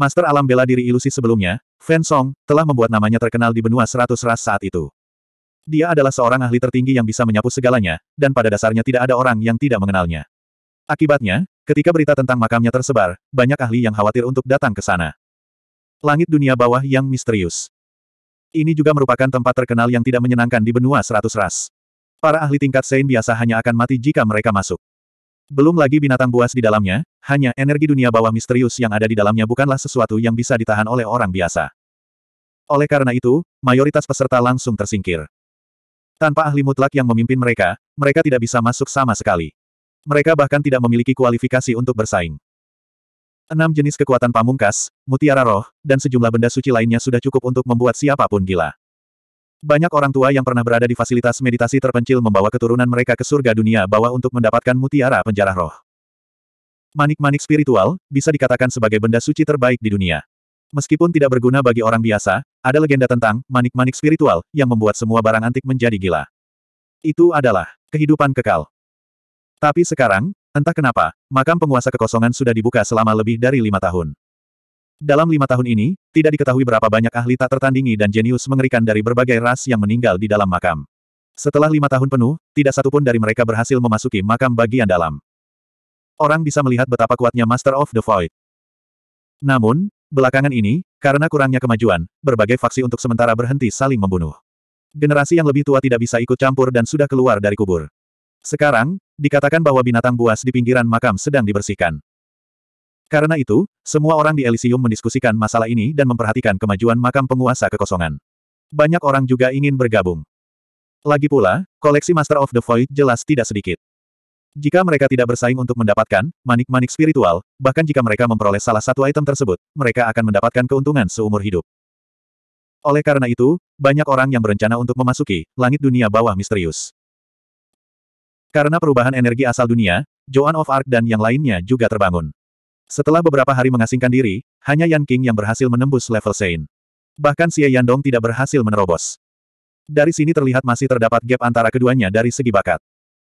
Master alam bela diri ilusi sebelumnya, Fan Song, telah membuat namanya terkenal di benua seratus ras saat itu. Dia adalah seorang ahli tertinggi yang bisa menyapu segalanya, dan pada dasarnya tidak ada orang yang tidak mengenalnya. Akibatnya, ketika berita tentang makamnya tersebar, banyak ahli yang khawatir untuk datang ke sana. Langit dunia bawah yang misterius. Ini juga merupakan tempat terkenal yang tidak menyenangkan di benua seratus ras. Para ahli tingkat Sein biasa hanya akan mati jika mereka masuk. Belum lagi binatang buas di dalamnya, hanya energi dunia bawah misterius yang ada di dalamnya bukanlah sesuatu yang bisa ditahan oleh orang biasa. Oleh karena itu, mayoritas peserta langsung tersingkir. Tanpa ahli mutlak yang memimpin mereka, mereka tidak bisa masuk sama sekali. Mereka bahkan tidak memiliki kualifikasi untuk bersaing. Enam jenis kekuatan pamungkas, mutiara roh, dan sejumlah benda suci lainnya sudah cukup untuk membuat siapapun gila. Banyak orang tua yang pernah berada di fasilitas meditasi terpencil membawa keturunan mereka ke surga dunia bawah untuk mendapatkan mutiara penjara roh. Manik-manik spiritual, bisa dikatakan sebagai benda suci terbaik di dunia. Meskipun tidak berguna bagi orang biasa, ada legenda tentang manik-manik spiritual yang membuat semua barang antik menjadi gila. Itu adalah kehidupan kekal. Tapi sekarang, entah kenapa, makam penguasa kekosongan sudah dibuka selama lebih dari lima tahun. Dalam lima tahun ini, tidak diketahui berapa banyak ahli tak tertandingi dan jenius mengerikan dari berbagai ras yang meninggal di dalam makam. Setelah lima tahun penuh, tidak satupun dari mereka berhasil memasuki makam bagian dalam. Orang bisa melihat betapa kuatnya Master of the Void. Namun, belakangan ini, karena kurangnya kemajuan, berbagai faksi untuk sementara berhenti saling membunuh. Generasi yang lebih tua tidak bisa ikut campur dan sudah keluar dari kubur. Sekarang, dikatakan bahwa binatang buas di pinggiran makam sedang dibersihkan. Karena itu, semua orang di Elysium mendiskusikan masalah ini dan memperhatikan kemajuan makam penguasa kekosongan. Banyak orang juga ingin bergabung. Lagi pula, koleksi Master of the Void jelas tidak sedikit. Jika mereka tidak bersaing untuk mendapatkan manik-manik spiritual, bahkan jika mereka memperoleh salah satu item tersebut, mereka akan mendapatkan keuntungan seumur hidup. Oleh karena itu, banyak orang yang berencana untuk memasuki langit dunia bawah misterius. Karena perubahan energi asal dunia, Joan of Arc dan yang lainnya juga terbangun. Setelah beberapa hari mengasingkan diri, hanya Yan King yang berhasil menembus level Sein. Bahkan Xie Yandong tidak berhasil menerobos. Dari sini terlihat masih terdapat gap antara keduanya dari segi bakat.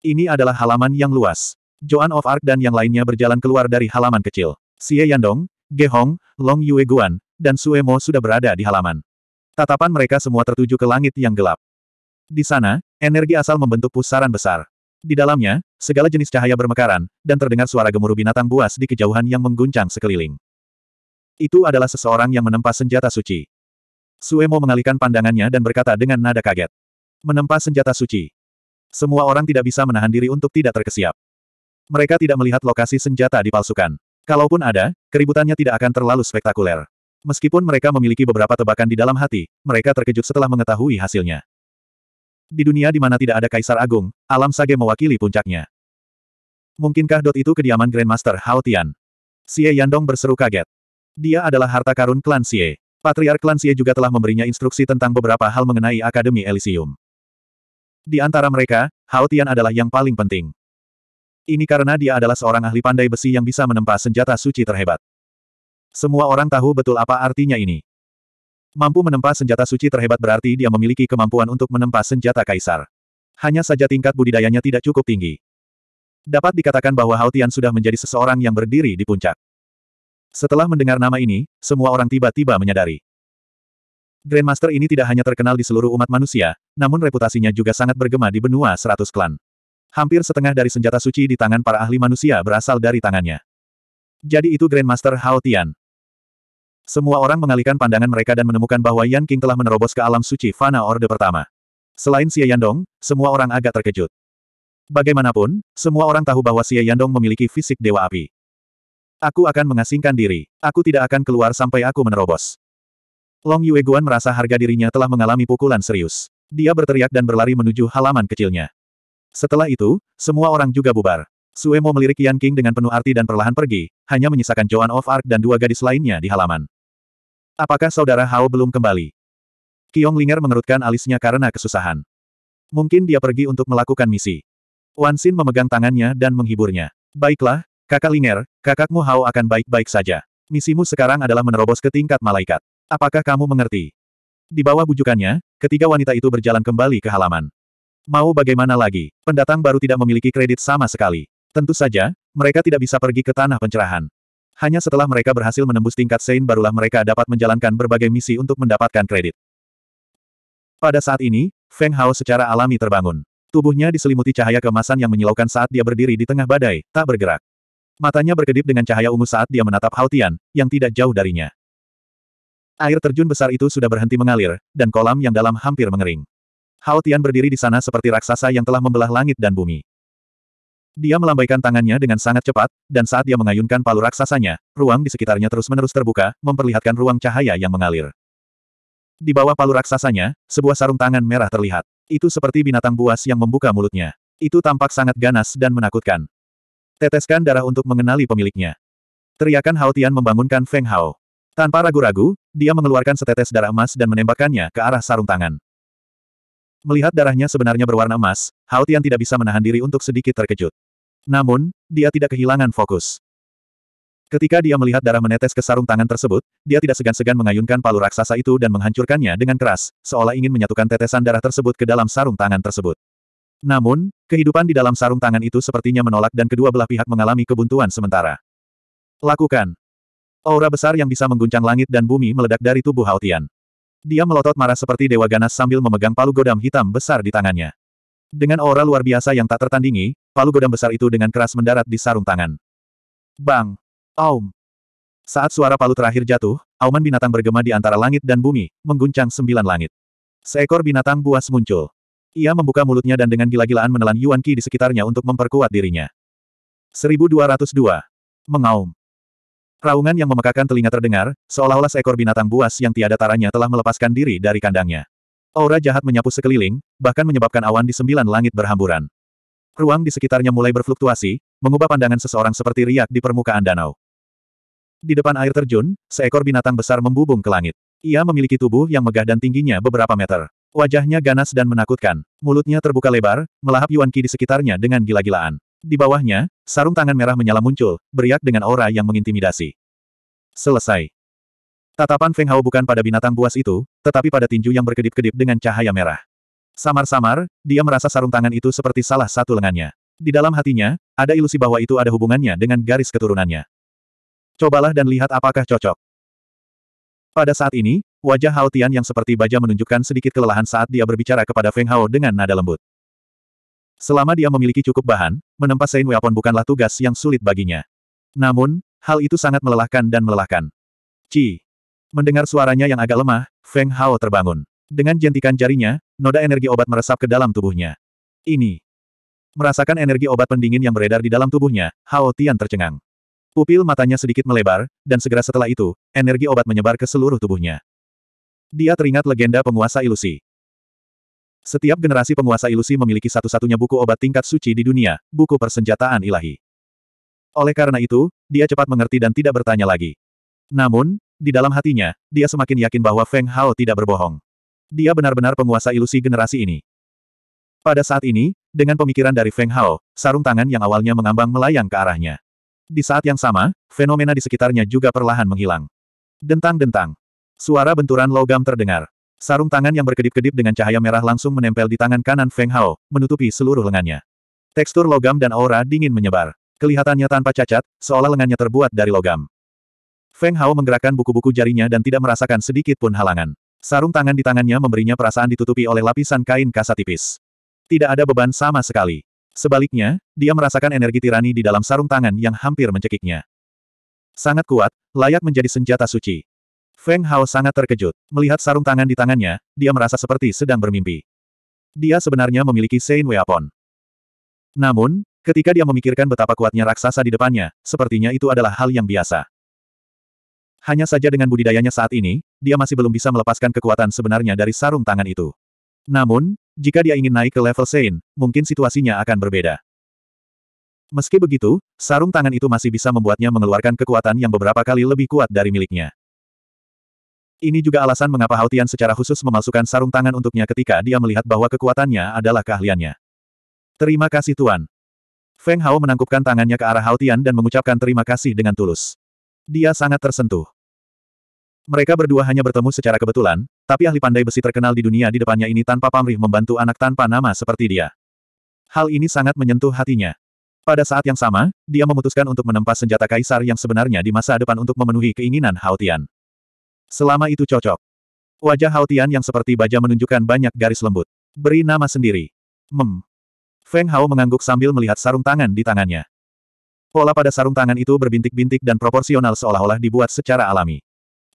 Ini adalah halaman yang luas. Joan of Arc dan yang lainnya berjalan keluar dari halaman kecil. Xie Yandong, Ge Hong, Long Yue Guan, dan Sue Mo sudah berada di halaman. Tatapan mereka semua tertuju ke langit yang gelap. Di sana, energi asal membentuk pusaran besar. Di dalamnya, segala jenis cahaya bermekaran, dan terdengar suara gemuruh binatang buas di kejauhan yang mengguncang sekeliling. Itu adalah seseorang yang menempa senjata suci. Suemo mengalihkan pandangannya dan berkata dengan nada kaget. Menempa senjata suci. Semua orang tidak bisa menahan diri untuk tidak terkesiap. Mereka tidak melihat lokasi senjata dipalsukan. Kalaupun ada, keributannya tidak akan terlalu spektakuler. Meskipun mereka memiliki beberapa tebakan di dalam hati, mereka terkejut setelah mengetahui hasilnya. Di dunia di mana tidak ada kaisar agung, alam sage mewakili puncaknya. Mungkinkah dot itu kediaman Grandmaster Hao Tian? Xie Yandong berseru kaget. Dia adalah harta karun klan Xie. Patriark klan Xie juga telah memberinya instruksi tentang beberapa hal mengenai Akademi Elysium. Di antara mereka, Hao Tian adalah yang paling penting. Ini karena dia adalah seorang ahli pandai besi yang bisa menempa senjata suci terhebat. Semua orang tahu betul apa artinya ini. Mampu menempa senjata suci terhebat berarti dia memiliki kemampuan untuk menempa senjata kaisar. Hanya saja tingkat budidayanya tidak cukup tinggi. Dapat dikatakan bahwa Haotian sudah menjadi seseorang yang berdiri di puncak. Setelah mendengar nama ini, semua orang tiba-tiba menyadari. Grandmaster ini tidak hanya terkenal di seluruh umat manusia, namun reputasinya juga sangat bergema di benua seratus klan. Hampir setengah dari senjata suci di tangan para ahli manusia berasal dari tangannya. Jadi itu Grandmaster Haotian. Semua orang mengalihkan pandangan mereka dan menemukan bahwa Yan King telah menerobos ke alam suci Fana Orde pertama. Selain Xie Yandong, semua orang agak terkejut. Bagaimanapun, semua orang tahu bahwa Xie Yandong memiliki fisik Dewa Api. Aku akan mengasingkan diri. Aku tidak akan keluar sampai aku menerobos. Long Yueguan merasa harga dirinya telah mengalami pukulan serius. Dia berteriak dan berlari menuju halaman kecilnya. Setelah itu, semua orang juga bubar. Suemo melirik Yan King dengan penuh arti dan perlahan pergi, hanya menyisakan Joan of Arc dan dua gadis lainnya di halaman. Apakah saudara Hao belum kembali? Kiong Linger mengerutkan alisnya karena kesusahan. Mungkin dia pergi untuk melakukan misi. Wan Xin memegang tangannya dan menghiburnya. Baiklah, kakak Linger, kakakmu Hao akan baik-baik saja. Misimu sekarang adalah menerobos ke tingkat malaikat. Apakah kamu mengerti? Di bawah bujukannya, ketiga wanita itu berjalan kembali ke halaman. Mau bagaimana lagi, pendatang baru tidak memiliki kredit sama sekali. Tentu saja, mereka tidak bisa pergi ke tanah pencerahan. Hanya setelah mereka berhasil menembus tingkat Sein barulah mereka dapat menjalankan berbagai misi untuk mendapatkan kredit. Pada saat ini, Feng Hao secara alami terbangun. Tubuhnya diselimuti cahaya kemasan yang menyilaukan saat dia berdiri di tengah badai, tak bergerak. Matanya berkedip dengan cahaya ungu saat dia menatap Hao Tian, yang tidak jauh darinya. Air terjun besar itu sudah berhenti mengalir, dan kolam yang dalam hampir mengering. Hao Tian berdiri di sana seperti raksasa yang telah membelah langit dan bumi. Dia melambaikan tangannya dengan sangat cepat, dan saat dia mengayunkan palu raksasanya, ruang di sekitarnya terus-menerus terbuka, memperlihatkan ruang cahaya yang mengalir. Di bawah palu raksasanya, sebuah sarung tangan merah terlihat. Itu seperti binatang buas yang membuka mulutnya. Itu tampak sangat ganas dan menakutkan. Teteskan darah untuk mengenali pemiliknya. Teriakan Hao membangunkan Feng Hao. Tanpa ragu-ragu, dia mengeluarkan setetes darah emas dan menembakkannya ke arah sarung tangan. Melihat darahnya sebenarnya berwarna emas, Hao tidak bisa menahan diri untuk sedikit terkejut. Namun, dia tidak kehilangan fokus. Ketika dia melihat darah menetes ke sarung tangan tersebut, dia tidak segan-segan mengayunkan palu raksasa itu dan menghancurkannya dengan keras, seolah ingin menyatukan tetesan darah tersebut ke dalam sarung tangan tersebut. Namun, kehidupan di dalam sarung tangan itu sepertinya menolak dan kedua belah pihak mengalami kebuntuan sementara. Lakukan. Aura besar yang bisa mengguncang langit dan bumi meledak dari tubuh Haotian. Dia melotot marah seperti Dewa Ganas sambil memegang palu godam hitam besar di tangannya. Dengan aura luar biasa yang tak tertandingi, palu godam besar itu dengan keras mendarat di sarung tangan. Bang! Aum! Saat suara palu terakhir jatuh, auman binatang bergema di antara langit dan bumi, mengguncang sembilan langit. Seekor binatang buas muncul. Ia membuka mulutnya dan dengan gila-gilaan menelan Yuan Qi di sekitarnya untuk memperkuat dirinya. 1202. Mengaum. Raungan yang memekakan telinga terdengar, seolah-olah seekor binatang buas yang tiada taranya telah melepaskan diri dari kandangnya. Aura jahat menyapu sekeliling, bahkan menyebabkan awan di sembilan langit berhamburan. Ruang di sekitarnya mulai berfluktuasi, mengubah pandangan seseorang seperti riak di permukaan danau. Di depan air terjun, seekor binatang besar membubung ke langit. Ia memiliki tubuh yang megah dan tingginya beberapa meter. Wajahnya ganas dan menakutkan. Mulutnya terbuka lebar, melahap Yuan Qi di sekitarnya dengan gila-gilaan. Di bawahnya, sarung tangan merah menyala muncul, beriak dengan aura yang mengintimidasi. Selesai. Tatapan Feng Hao bukan pada binatang buas itu, tetapi pada tinju yang berkedip-kedip dengan cahaya merah. Samar-samar, dia merasa sarung tangan itu seperti salah satu lengannya. Di dalam hatinya, ada ilusi bahwa itu ada hubungannya dengan garis keturunannya. Cobalah dan lihat apakah cocok. Pada saat ini, wajah Hao Tian yang seperti baja menunjukkan sedikit kelelahan saat dia berbicara kepada Feng Hao dengan nada lembut. Selama dia memiliki cukup bahan, menempa Sein Weapon bukanlah tugas yang sulit baginya. Namun, hal itu sangat melelahkan dan melelahkan. Cih! Mendengar suaranya yang agak lemah, Feng Hao terbangun. Dengan jentikan jarinya, noda energi obat meresap ke dalam tubuhnya. Ini. Merasakan energi obat pendingin yang beredar di dalam tubuhnya, Hao Tian tercengang. Pupil matanya sedikit melebar, dan segera setelah itu, energi obat menyebar ke seluruh tubuhnya. Dia teringat legenda penguasa ilusi. Setiap generasi penguasa ilusi memiliki satu-satunya buku obat tingkat suci di dunia, buku persenjataan ilahi. Oleh karena itu, dia cepat mengerti dan tidak bertanya lagi. Namun, di dalam hatinya, dia semakin yakin bahwa Feng Hao tidak berbohong. Dia benar-benar penguasa ilusi generasi ini. Pada saat ini, dengan pemikiran dari Feng Hao, sarung tangan yang awalnya mengambang melayang ke arahnya. Di saat yang sama, fenomena di sekitarnya juga perlahan menghilang. Dentang-dentang. Suara benturan logam terdengar. Sarung tangan yang berkedip-kedip dengan cahaya merah langsung menempel di tangan kanan Feng Hao, menutupi seluruh lengannya. Tekstur logam dan aura dingin menyebar. Kelihatannya tanpa cacat, seolah lengannya terbuat dari logam. Feng Hao menggerakkan buku-buku jarinya dan tidak merasakan sedikit pun halangan. Sarung tangan di tangannya memberinya perasaan ditutupi oleh lapisan kain kasa tipis. Tidak ada beban sama sekali. Sebaliknya, dia merasakan energi tirani di dalam sarung tangan yang hampir mencekiknya. Sangat kuat, layak menjadi senjata suci. Feng Hao sangat terkejut. Melihat sarung tangan di tangannya, dia merasa seperti sedang bermimpi. Dia sebenarnya memiliki Sein Weapon. Namun, ketika dia memikirkan betapa kuatnya raksasa di depannya, sepertinya itu adalah hal yang biasa. Hanya saja dengan budidayanya saat ini, dia masih belum bisa melepaskan kekuatan sebenarnya dari sarung tangan itu. Namun, jika dia ingin naik ke level Sein, mungkin situasinya akan berbeda. Meski begitu, sarung tangan itu masih bisa membuatnya mengeluarkan kekuatan yang beberapa kali lebih kuat dari miliknya. Ini juga alasan mengapa Hautian secara khusus memasukkan sarung tangan untuknya ketika dia melihat bahwa kekuatannya adalah keahliannya. Terima kasih Tuan. Feng Hao menangkupkan tangannya ke arah Hautian dan mengucapkan terima kasih dengan tulus. Dia sangat tersentuh. Mereka berdua hanya bertemu secara kebetulan, tapi ahli pandai besi terkenal di dunia di depannya ini tanpa pamrih membantu anak tanpa nama seperti dia. Hal ini sangat menyentuh hatinya. Pada saat yang sama, dia memutuskan untuk menempa senjata kaisar yang sebenarnya di masa depan untuk memenuhi keinginan Haotian. Selama itu cocok. Wajah Haotian yang seperti baja menunjukkan banyak garis lembut. Beri nama sendiri. Mem. Feng Hao mengangguk sambil melihat sarung tangan di tangannya. Pola pada sarung tangan itu berbintik-bintik dan proporsional seolah-olah dibuat secara alami.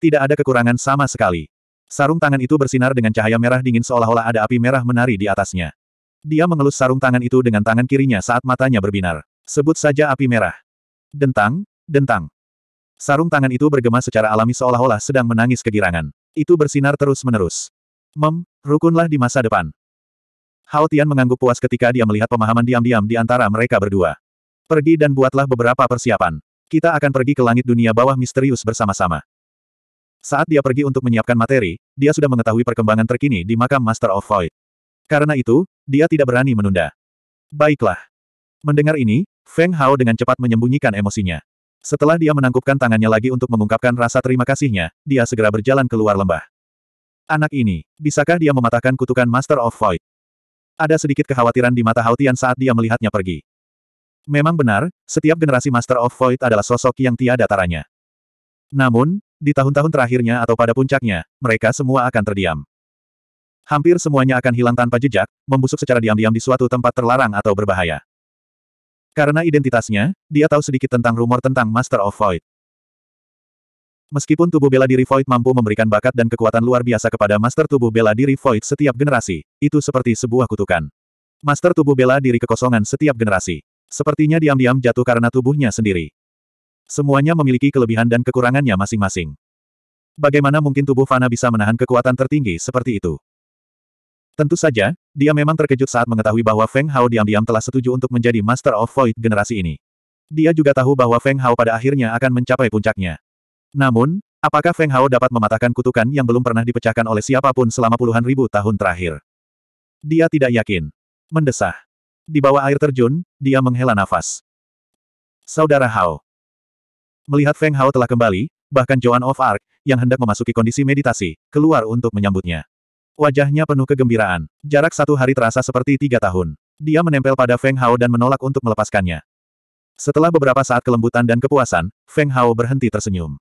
Tidak ada kekurangan sama sekali. Sarung tangan itu bersinar dengan cahaya merah dingin seolah-olah ada api merah menari di atasnya. Dia mengelus sarung tangan itu dengan tangan kirinya saat matanya berbinar. Sebut saja api merah. Dentang, dentang. Sarung tangan itu bergema secara alami seolah-olah sedang menangis kegirangan. Itu bersinar terus-menerus. Mem, rukunlah di masa depan. Hao Tian mengangguk puas ketika dia melihat pemahaman diam-diam di antara mereka berdua. Pergi dan buatlah beberapa persiapan. Kita akan pergi ke langit dunia bawah misterius bersama-sama. Saat dia pergi untuk menyiapkan materi, dia sudah mengetahui perkembangan terkini di makam Master of Void. Karena itu, dia tidak berani menunda. Baiklah. Mendengar ini, Feng Hao dengan cepat menyembunyikan emosinya. Setelah dia menangkupkan tangannya lagi untuk mengungkapkan rasa terima kasihnya, dia segera berjalan keluar lembah. Anak ini, bisakah dia mematahkan kutukan Master of Void? Ada sedikit kekhawatiran di mata Hautian saat dia melihatnya pergi. Memang benar, setiap generasi Master of Void adalah sosok yang tiada taranya. Namun, di tahun-tahun terakhirnya atau pada puncaknya, mereka semua akan terdiam. Hampir semuanya akan hilang tanpa jejak, membusuk secara diam-diam di suatu tempat terlarang atau berbahaya. Karena identitasnya, dia tahu sedikit tentang rumor tentang Master of Void. Meskipun tubuh bela diri Void mampu memberikan bakat dan kekuatan luar biasa kepada master tubuh bela diri Void setiap generasi, itu seperti sebuah kutukan. Master tubuh bela diri kekosongan setiap generasi. Sepertinya diam-diam jatuh karena tubuhnya sendiri. Semuanya memiliki kelebihan dan kekurangannya masing-masing. Bagaimana mungkin tubuh Fana bisa menahan kekuatan tertinggi seperti itu? Tentu saja, dia memang terkejut saat mengetahui bahwa Feng Hao diam-diam telah setuju untuk menjadi Master of Void generasi ini. Dia juga tahu bahwa Feng Hao pada akhirnya akan mencapai puncaknya. Namun, apakah Feng Hao dapat mematahkan kutukan yang belum pernah dipecahkan oleh siapapun selama puluhan ribu tahun terakhir? Dia tidak yakin. Mendesah. Di bawah air terjun, dia menghela nafas. Saudara Hao, Melihat Feng Hao telah kembali, bahkan Joan of Arc, yang hendak memasuki kondisi meditasi, keluar untuk menyambutnya. Wajahnya penuh kegembiraan. Jarak satu hari terasa seperti tiga tahun. Dia menempel pada Feng Hao dan menolak untuk melepaskannya. Setelah beberapa saat kelembutan dan kepuasan, Feng Hao berhenti tersenyum.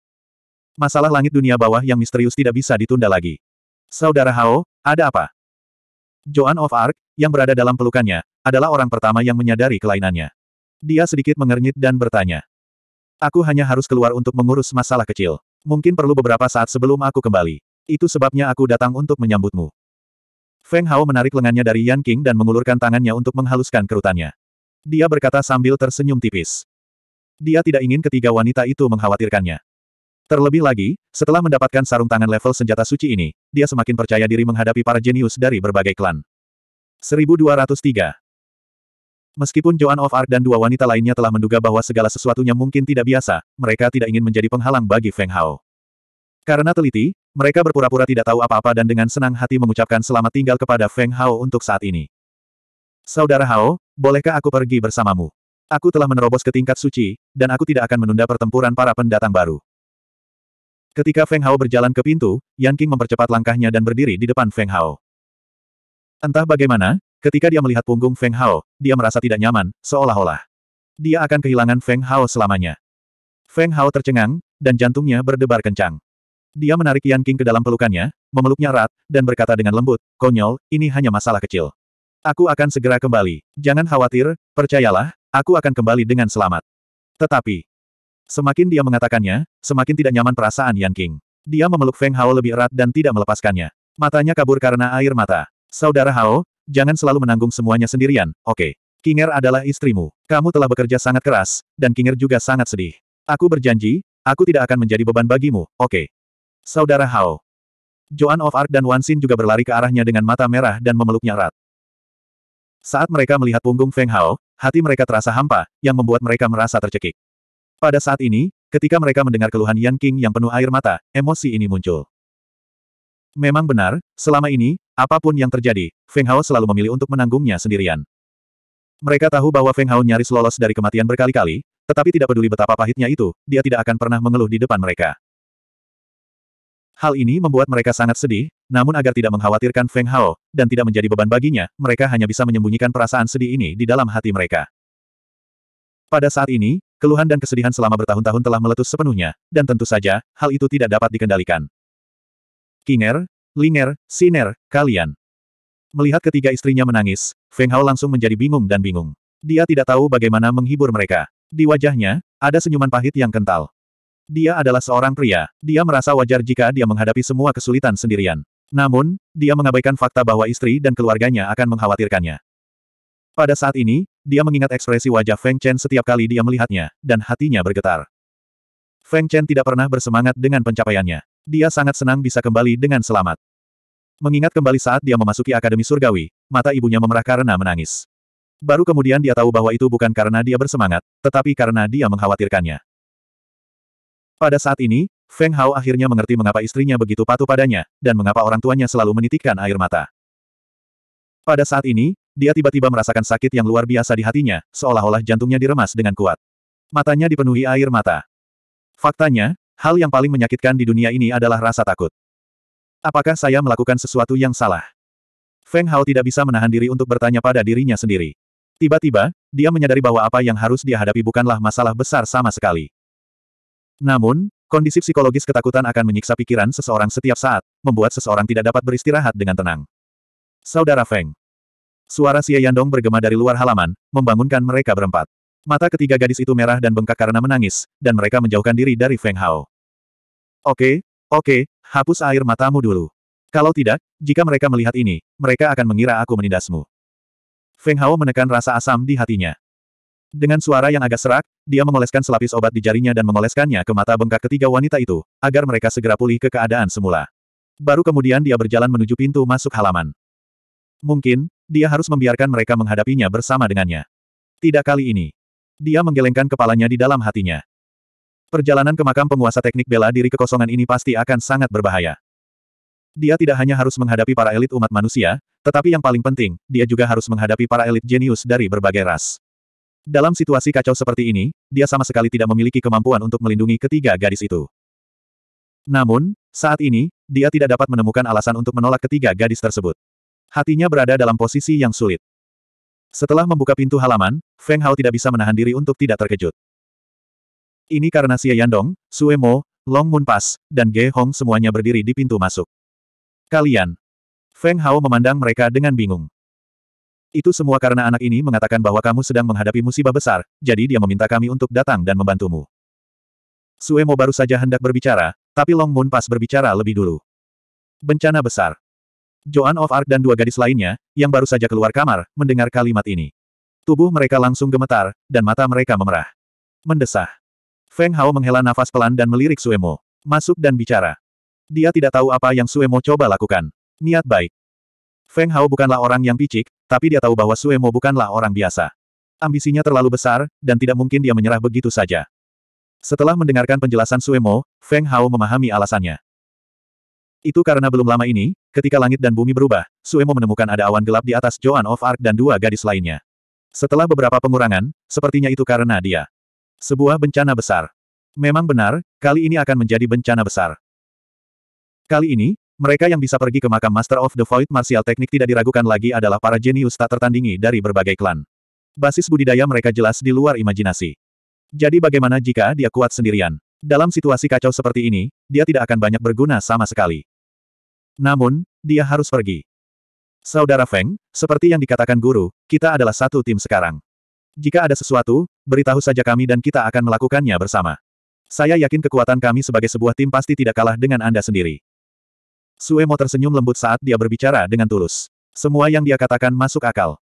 Masalah langit dunia bawah yang misterius tidak bisa ditunda lagi. Saudara Hao, ada apa? Joan of Arc, yang berada dalam pelukannya, adalah orang pertama yang menyadari kelainannya. Dia sedikit mengernyit dan bertanya. Aku hanya harus keluar untuk mengurus masalah kecil. Mungkin perlu beberapa saat sebelum aku kembali. Itu sebabnya aku datang untuk menyambutmu. Feng Hao menarik lengannya dari Yan King dan mengulurkan tangannya untuk menghaluskan kerutannya. Dia berkata sambil tersenyum tipis. Dia tidak ingin ketiga wanita itu mengkhawatirkannya. Terlebih lagi, setelah mendapatkan sarung tangan level senjata suci ini, dia semakin percaya diri menghadapi para jenius dari berbagai klan. 1203 Meskipun Joan of Arc dan dua wanita lainnya telah menduga bahwa segala sesuatunya mungkin tidak biasa, mereka tidak ingin menjadi penghalang bagi Feng Hao. Karena teliti, mereka berpura-pura tidak tahu apa-apa dan dengan senang hati mengucapkan selamat tinggal kepada Feng Hao untuk saat ini. Saudara Hao, bolehkah aku pergi bersamamu? Aku telah menerobos ke tingkat suci, dan aku tidak akan menunda pertempuran para pendatang baru. Ketika Feng Hao berjalan ke pintu, Yan King mempercepat langkahnya dan berdiri di depan Feng Hao. Entah bagaimana, Ketika dia melihat punggung Feng Hao, dia merasa tidak nyaman, seolah-olah. Dia akan kehilangan Feng Hao selamanya. Feng Hao tercengang, dan jantungnya berdebar kencang. Dia menarik Yan King ke dalam pelukannya, memeluknya erat, dan berkata dengan lembut, konyol, ini hanya masalah kecil. Aku akan segera kembali. Jangan khawatir, percayalah, aku akan kembali dengan selamat. Tetapi, semakin dia mengatakannya, semakin tidak nyaman perasaan Yan King. Dia memeluk Feng Hao lebih erat dan tidak melepaskannya. Matanya kabur karena air mata. Saudara Hao, jangan selalu menanggung semuanya sendirian, oke. Okay. Kinger adalah istrimu. Kamu telah bekerja sangat keras, dan Kinger juga sangat sedih. Aku berjanji, aku tidak akan menjadi beban bagimu, oke. Okay. Saudara Hao. Joan of Arc dan Wansin juga berlari ke arahnya dengan mata merah dan memeluknya erat. Saat mereka melihat punggung Feng Hao, hati mereka terasa hampa, yang membuat mereka merasa tercekik. Pada saat ini, ketika mereka mendengar keluhan Yan King yang penuh air mata, emosi ini muncul. Memang benar, selama ini, Apapun yang terjadi, Feng Hao selalu memilih untuk menanggungnya sendirian. Mereka tahu bahwa Feng Hao nyaris lolos dari kematian berkali-kali, tetapi tidak peduli betapa pahitnya itu, dia tidak akan pernah mengeluh di depan mereka. Hal ini membuat mereka sangat sedih, namun agar tidak mengkhawatirkan Feng Hao, dan tidak menjadi beban baginya, mereka hanya bisa menyembunyikan perasaan sedih ini di dalam hati mereka. Pada saat ini, keluhan dan kesedihan selama bertahun-tahun telah meletus sepenuhnya, dan tentu saja, hal itu tidak dapat dikendalikan. Kinger, Linger, Siner, kalian. Melihat ketiga istrinya menangis, Feng Hao langsung menjadi bingung dan bingung. Dia tidak tahu bagaimana menghibur mereka. Di wajahnya, ada senyuman pahit yang kental. Dia adalah seorang pria. Dia merasa wajar jika dia menghadapi semua kesulitan sendirian. Namun, dia mengabaikan fakta bahwa istri dan keluarganya akan mengkhawatirkannya. Pada saat ini, dia mengingat ekspresi wajah Feng Chen setiap kali dia melihatnya, dan hatinya bergetar. Feng Chen tidak pernah bersemangat dengan pencapaiannya. Dia sangat senang bisa kembali dengan selamat. Mengingat kembali saat dia memasuki Akademi Surgawi, mata ibunya memerah karena menangis. Baru kemudian dia tahu bahwa itu bukan karena dia bersemangat, tetapi karena dia mengkhawatirkannya. Pada saat ini, Feng Hao akhirnya mengerti mengapa istrinya begitu patuh padanya, dan mengapa orang tuanya selalu menitikkan air mata. Pada saat ini, dia tiba-tiba merasakan sakit yang luar biasa di hatinya, seolah-olah jantungnya diremas dengan kuat. Matanya dipenuhi air mata. Faktanya, hal yang paling menyakitkan di dunia ini adalah rasa takut. Apakah saya melakukan sesuatu yang salah? Feng Hao tidak bisa menahan diri untuk bertanya pada dirinya sendiri. Tiba-tiba, dia menyadari bahwa apa yang harus dia hadapi bukanlah masalah besar sama sekali. Namun, kondisi psikologis ketakutan akan menyiksa pikiran seseorang setiap saat, membuat seseorang tidak dapat beristirahat dengan tenang. Saudara Feng. Suara Xie Yandong bergema dari luar halaman, membangunkan mereka berempat. Mata ketiga gadis itu merah dan bengkak karena menangis, dan mereka menjauhkan diri dari Feng Hao. Oke, oke, Hapus air matamu dulu. Kalau tidak, jika mereka melihat ini, mereka akan mengira aku menindasmu. Feng Hao menekan rasa asam di hatinya. Dengan suara yang agak serak, dia mengoleskan selapis obat di jarinya dan mengoleskannya ke mata bengkak ketiga wanita itu, agar mereka segera pulih ke keadaan semula. Baru kemudian dia berjalan menuju pintu masuk halaman. Mungkin, dia harus membiarkan mereka menghadapinya bersama dengannya. Tidak kali ini. Dia menggelengkan kepalanya di dalam hatinya. Perjalanan ke makam penguasa teknik bela diri kekosongan ini pasti akan sangat berbahaya. Dia tidak hanya harus menghadapi para elit umat manusia, tetapi yang paling penting, dia juga harus menghadapi para elit jenius dari berbagai ras. Dalam situasi kacau seperti ini, dia sama sekali tidak memiliki kemampuan untuk melindungi ketiga gadis itu. Namun, saat ini, dia tidak dapat menemukan alasan untuk menolak ketiga gadis tersebut. Hatinya berada dalam posisi yang sulit. Setelah membuka pintu halaman, Feng Hao tidak bisa menahan diri untuk tidak terkejut. Ini karena Xie Yandong, Sue Mo, Long Moon dan Ge Hong semuanya berdiri di pintu masuk. Kalian. Feng Hao memandang mereka dengan bingung. Itu semua karena anak ini mengatakan bahwa kamu sedang menghadapi musibah besar, jadi dia meminta kami untuk datang dan membantumu. Sue Mo baru saja hendak berbicara, tapi Long Moon berbicara lebih dulu. Bencana besar. Joan of Arc dan dua gadis lainnya, yang baru saja keluar kamar, mendengar kalimat ini. Tubuh mereka langsung gemetar, dan mata mereka memerah. Mendesah. Feng Hao menghela nafas pelan dan melirik Suemo. Masuk dan bicara. Dia tidak tahu apa yang Suemo coba lakukan. Niat baik. Feng Hao bukanlah orang yang picik, tapi dia tahu bahwa Suemo bukanlah orang biasa. Ambisinya terlalu besar, dan tidak mungkin dia menyerah begitu saja. Setelah mendengarkan penjelasan Suemo, Feng Hao memahami alasannya. Itu karena belum lama ini, ketika langit dan bumi berubah, Suemo menemukan ada awan gelap di atas Joan of Arc dan dua gadis lainnya. Setelah beberapa pengurangan, sepertinya itu karena dia. Sebuah bencana besar. Memang benar, kali ini akan menjadi bencana besar. Kali ini, mereka yang bisa pergi ke makam Master of the Void Martial Teknik tidak diragukan lagi adalah para jenius tak tertandingi dari berbagai klan. Basis budidaya mereka jelas di luar imajinasi. Jadi bagaimana jika dia kuat sendirian? Dalam situasi kacau seperti ini, dia tidak akan banyak berguna sama sekali. Namun, dia harus pergi. Saudara Feng, seperti yang dikatakan guru, kita adalah satu tim sekarang. Jika ada sesuatu, beritahu saja kami dan kita akan melakukannya bersama. Saya yakin kekuatan kami sebagai sebuah tim pasti tidak kalah dengan Anda sendiri. Suemo tersenyum lembut saat dia berbicara dengan tulus. Semua yang dia katakan masuk akal.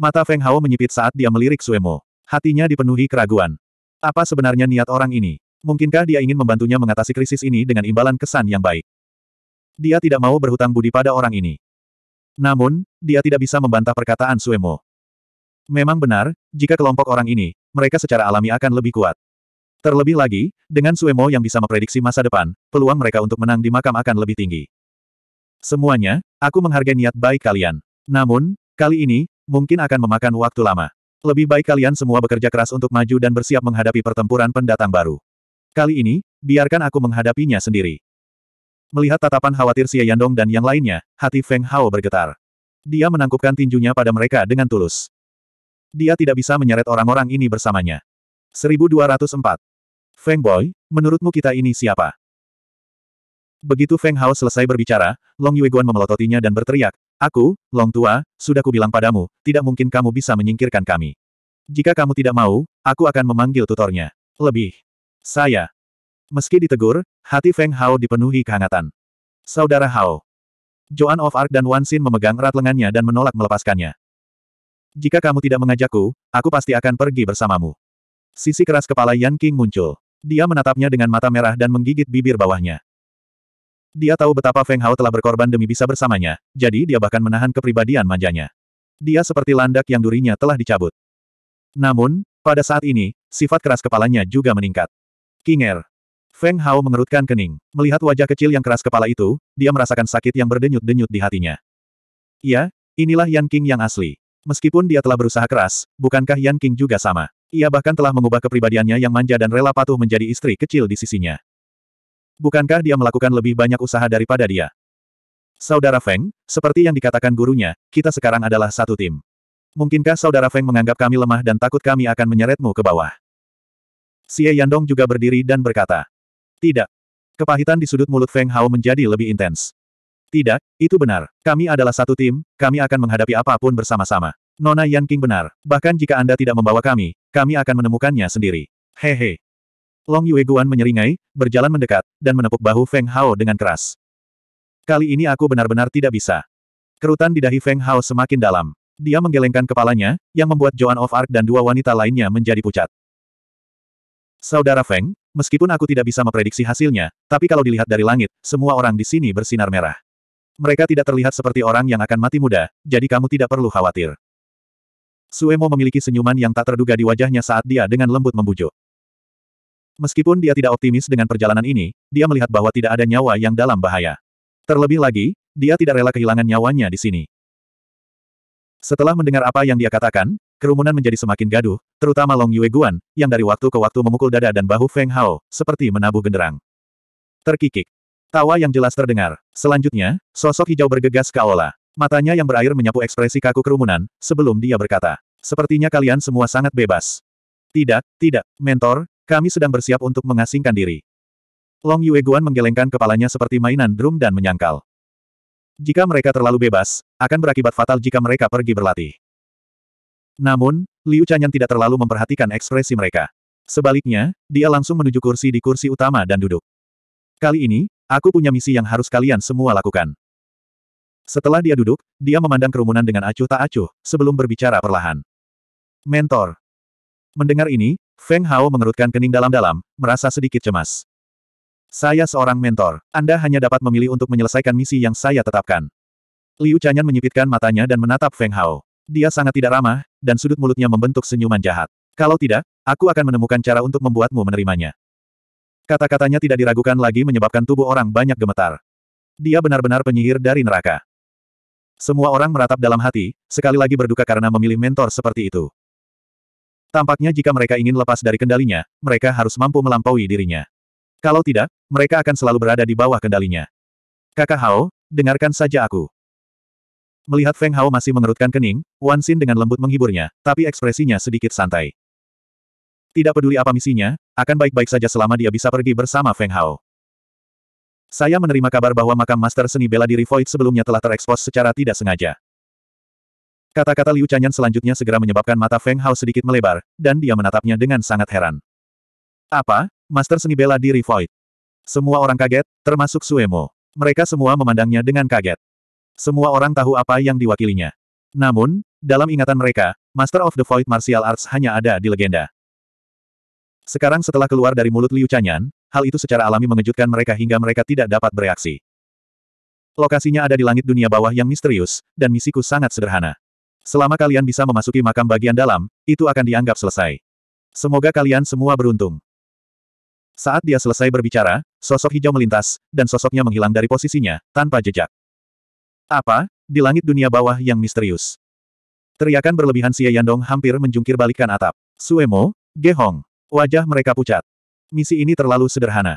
Mata Feng Hao menyipit saat dia melirik Suemo. Hatinya dipenuhi keraguan. Apa sebenarnya niat orang ini? Mungkinkah dia ingin membantunya mengatasi krisis ini dengan imbalan kesan yang baik? Dia tidak mau berhutang budi pada orang ini. Namun, dia tidak bisa membantah perkataan Suemo. Memang benar, jika kelompok orang ini, mereka secara alami akan lebih kuat. Terlebih lagi, dengan Suemo yang bisa memprediksi masa depan, peluang mereka untuk menang di makam akan lebih tinggi. Semuanya, aku menghargai niat baik kalian. Namun, kali ini, mungkin akan memakan waktu lama. Lebih baik kalian semua bekerja keras untuk maju dan bersiap menghadapi pertempuran pendatang baru. Kali ini, biarkan aku menghadapinya sendiri. Melihat tatapan khawatir Xie Yandong dan yang lainnya, hati Feng Hao bergetar. Dia menangkupkan tinjunya pada mereka dengan tulus dia tidak bisa menyeret orang-orang ini bersamanya. 1204. Feng Boy, menurutmu kita ini siapa? Begitu Feng Hao selesai berbicara, Long Yueguan memelototinya dan berteriak, Aku, Long Tua, sudah kubilang padamu, tidak mungkin kamu bisa menyingkirkan kami. Jika kamu tidak mau, aku akan memanggil tutornya. Lebih. Saya. Meski ditegur, hati Feng Hao dipenuhi kehangatan. Saudara Hao. Joan of Arc dan Wan Xin memegang erat lengannya dan menolak melepaskannya. Jika kamu tidak mengajakku, aku pasti akan pergi bersamamu. Sisi keras kepala Yan King muncul. Dia menatapnya dengan mata merah dan menggigit bibir bawahnya. Dia tahu betapa Feng Hao telah berkorban demi bisa bersamanya, jadi dia bahkan menahan kepribadian manjanya. Dia seperti landak yang durinya telah dicabut. Namun, pada saat ini, sifat keras kepalanya juga meningkat. King Kinger. Feng Hao mengerutkan kening. Melihat wajah kecil yang keras kepala itu, dia merasakan sakit yang berdenyut-denyut di hatinya. Ya, inilah Yan King yang asli. Meskipun dia telah berusaha keras, bukankah Yan King juga sama? Ia bahkan telah mengubah kepribadiannya yang manja dan rela patuh menjadi istri kecil di sisinya. Bukankah dia melakukan lebih banyak usaha daripada dia? Saudara Feng, seperti yang dikatakan gurunya, kita sekarang adalah satu tim. Mungkinkah Saudara Feng menganggap kami lemah dan takut kami akan menyeretmu ke bawah? Xie Yandong juga berdiri dan berkata. Tidak. Kepahitan di sudut mulut Feng Hao menjadi lebih intens. Tidak, itu benar. Kami adalah satu tim, kami akan menghadapi apapun bersama-sama. Nona Yan King benar. Bahkan jika Anda tidak membawa kami, kami akan menemukannya sendiri. Hehe. Long Yue Guan menyeringai, berjalan mendekat, dan menepuk bahu Feng Hao dengan keras. Kali ini aku benar-benar tidak bisa. Kerutan di dahi Feng Hao semakin dalam. Dia menggelengkan kepalanya, yang membuat Joan of Arc dan dua wanita lainnya menjadi pucat. Saudara Feng, meskipun aku tidak bisa memprediksi hasilnya, tapi kalau dilihat dari langit, semua orang di sini bersinar merah. Mereka tidak terlihat seperti orang yang akan mati muda, jadi kamu tidak perlu khawatir. Suemo memiliki senyuman yang tak terduga di wajahnya saat dia dengan lembut membujuk. Meskipun dia tidak optimis dengan perjalanan ini, dia melihat bahwa tidak ada nyawa yang dalam bahaya. Terlebih lagi, dia tidak rela kehilangan nyawanya di sini. Setelah mendengar apa yang dia katakan, kerumunan menjadi semakin gaduh, terutama Long Yue Guan, yang dari waktu ke waktu memukul dada dan bahu Feng Hao, seperti menabuh genderang. Terkikik, Tawa yang jelas terdengar. Selanjutnya, sosok hijau bergegas ke Aola. Matanya yang berair menyapu ekspresi kaku kerumunan, sebelum dia berkata, Sepertinya kalian semua sangat bebas. Tidak, tidak, mentor, kami sedang bersiap untuk mengasingkan diri. Long Yue Guan menggelengkan kepalanya seperti mainan drum dan menyangkal. Jika mereka terlalu bebas, akan berakibat fatal jika mereka pergi berlatih. Namun, Liu Chanyan tidak terlalu memperhatikan ekspresi mereka. Sebaliknya, dia langsung menuju kursi di kursi utama dan duduk. Kali ini, Aku punya misi yang harus kalian semua lakukan. Setelah dia duduk, dia memandang kerumunan dengan acuh tak acuh, sebelum berbicara perlahan. Mentor. Mendengar ini, Feng Hao mengerutkan kening dalam-dalam, merasa sedikit cemas. Saya seorang mentor. Anda hanya dapat memilih untuk menyelesaikan misi yang saya tetapkan. Liu Chanyan menyipitkan matanya dan menatap Feng Hao. Dia sangat tidak ramah, dan sudut mulutnya membentuk senyuman jahat. Kalau tidak, aku akan menemukan cara untuk membuatmu menerimanya. Kata-katanya tidak diragukan lagi menyebabkan tubuh orang banyak gemetar. Dia benar-benar penyihir dari neraka. Semua orang meratap dalam hati, sekali lagi berduka karena memilih mentor seperti itu. Tampaknya jika mereka ingin lepas dari kendalinya, mereka harus mampu melampaui dirinya. Kalau tidak, mereka akan selalu berada di bawah kendalinya. Kakak Hao, dengarkan saja aku. Melihat Feng Hao masih mengerutkan kening, Wan Xin dengan lembut menghiburnya, tapi ekspresinya sedikit santai. Tidak peduli apa misinya, akan baik-baik saja selama dia bisa pergi bersama Feng Hao. Saya menerima kabar bahwa makam Master Seni Bela Diri Void sebelumnya telah terekspos secara tidak sengaja. Kata-kata Liu Chanyan selanjutnya segera menyebabkan mata Feng Hao sedikit melebar, dan dia menatapnya dengan sangat heran. Apa? Master Seni Bela Diri Void? Semua orang kaget, termasuk Suemo. Mereka semua memandangnya dengan kaget. Semua orang tahu apa yang diwakilinya. Namun, dalam ingatan mereka, Master of the Void Martial Arts hanya ada di legenda. Sekarang setelah keluar dari mulut Liu Chanyan, hal itu secara alami mengejutkan mereka hingga mereka tidak dapat bereaksi. Lokasinya ada di langit dunia bawah yang misterius, dan misiku sangat sederhana. Selama kalian bisa memasuki makam bagian dalam, itu akan dianggap selesai. Semoga kalian semua beruntung. Saat dia selesai berbicara, sosok hijau melintas, dan sosoknya menghilang dari posisinya, tanpa jejak. Apa? Di langit dunia bawah yang misterius. Teriakan berlebihan Xie Yandong hampir menjungkir balikan atap. Suemo, Gehong. Wajah mereka pucat. Misi ini terlalu sederhana.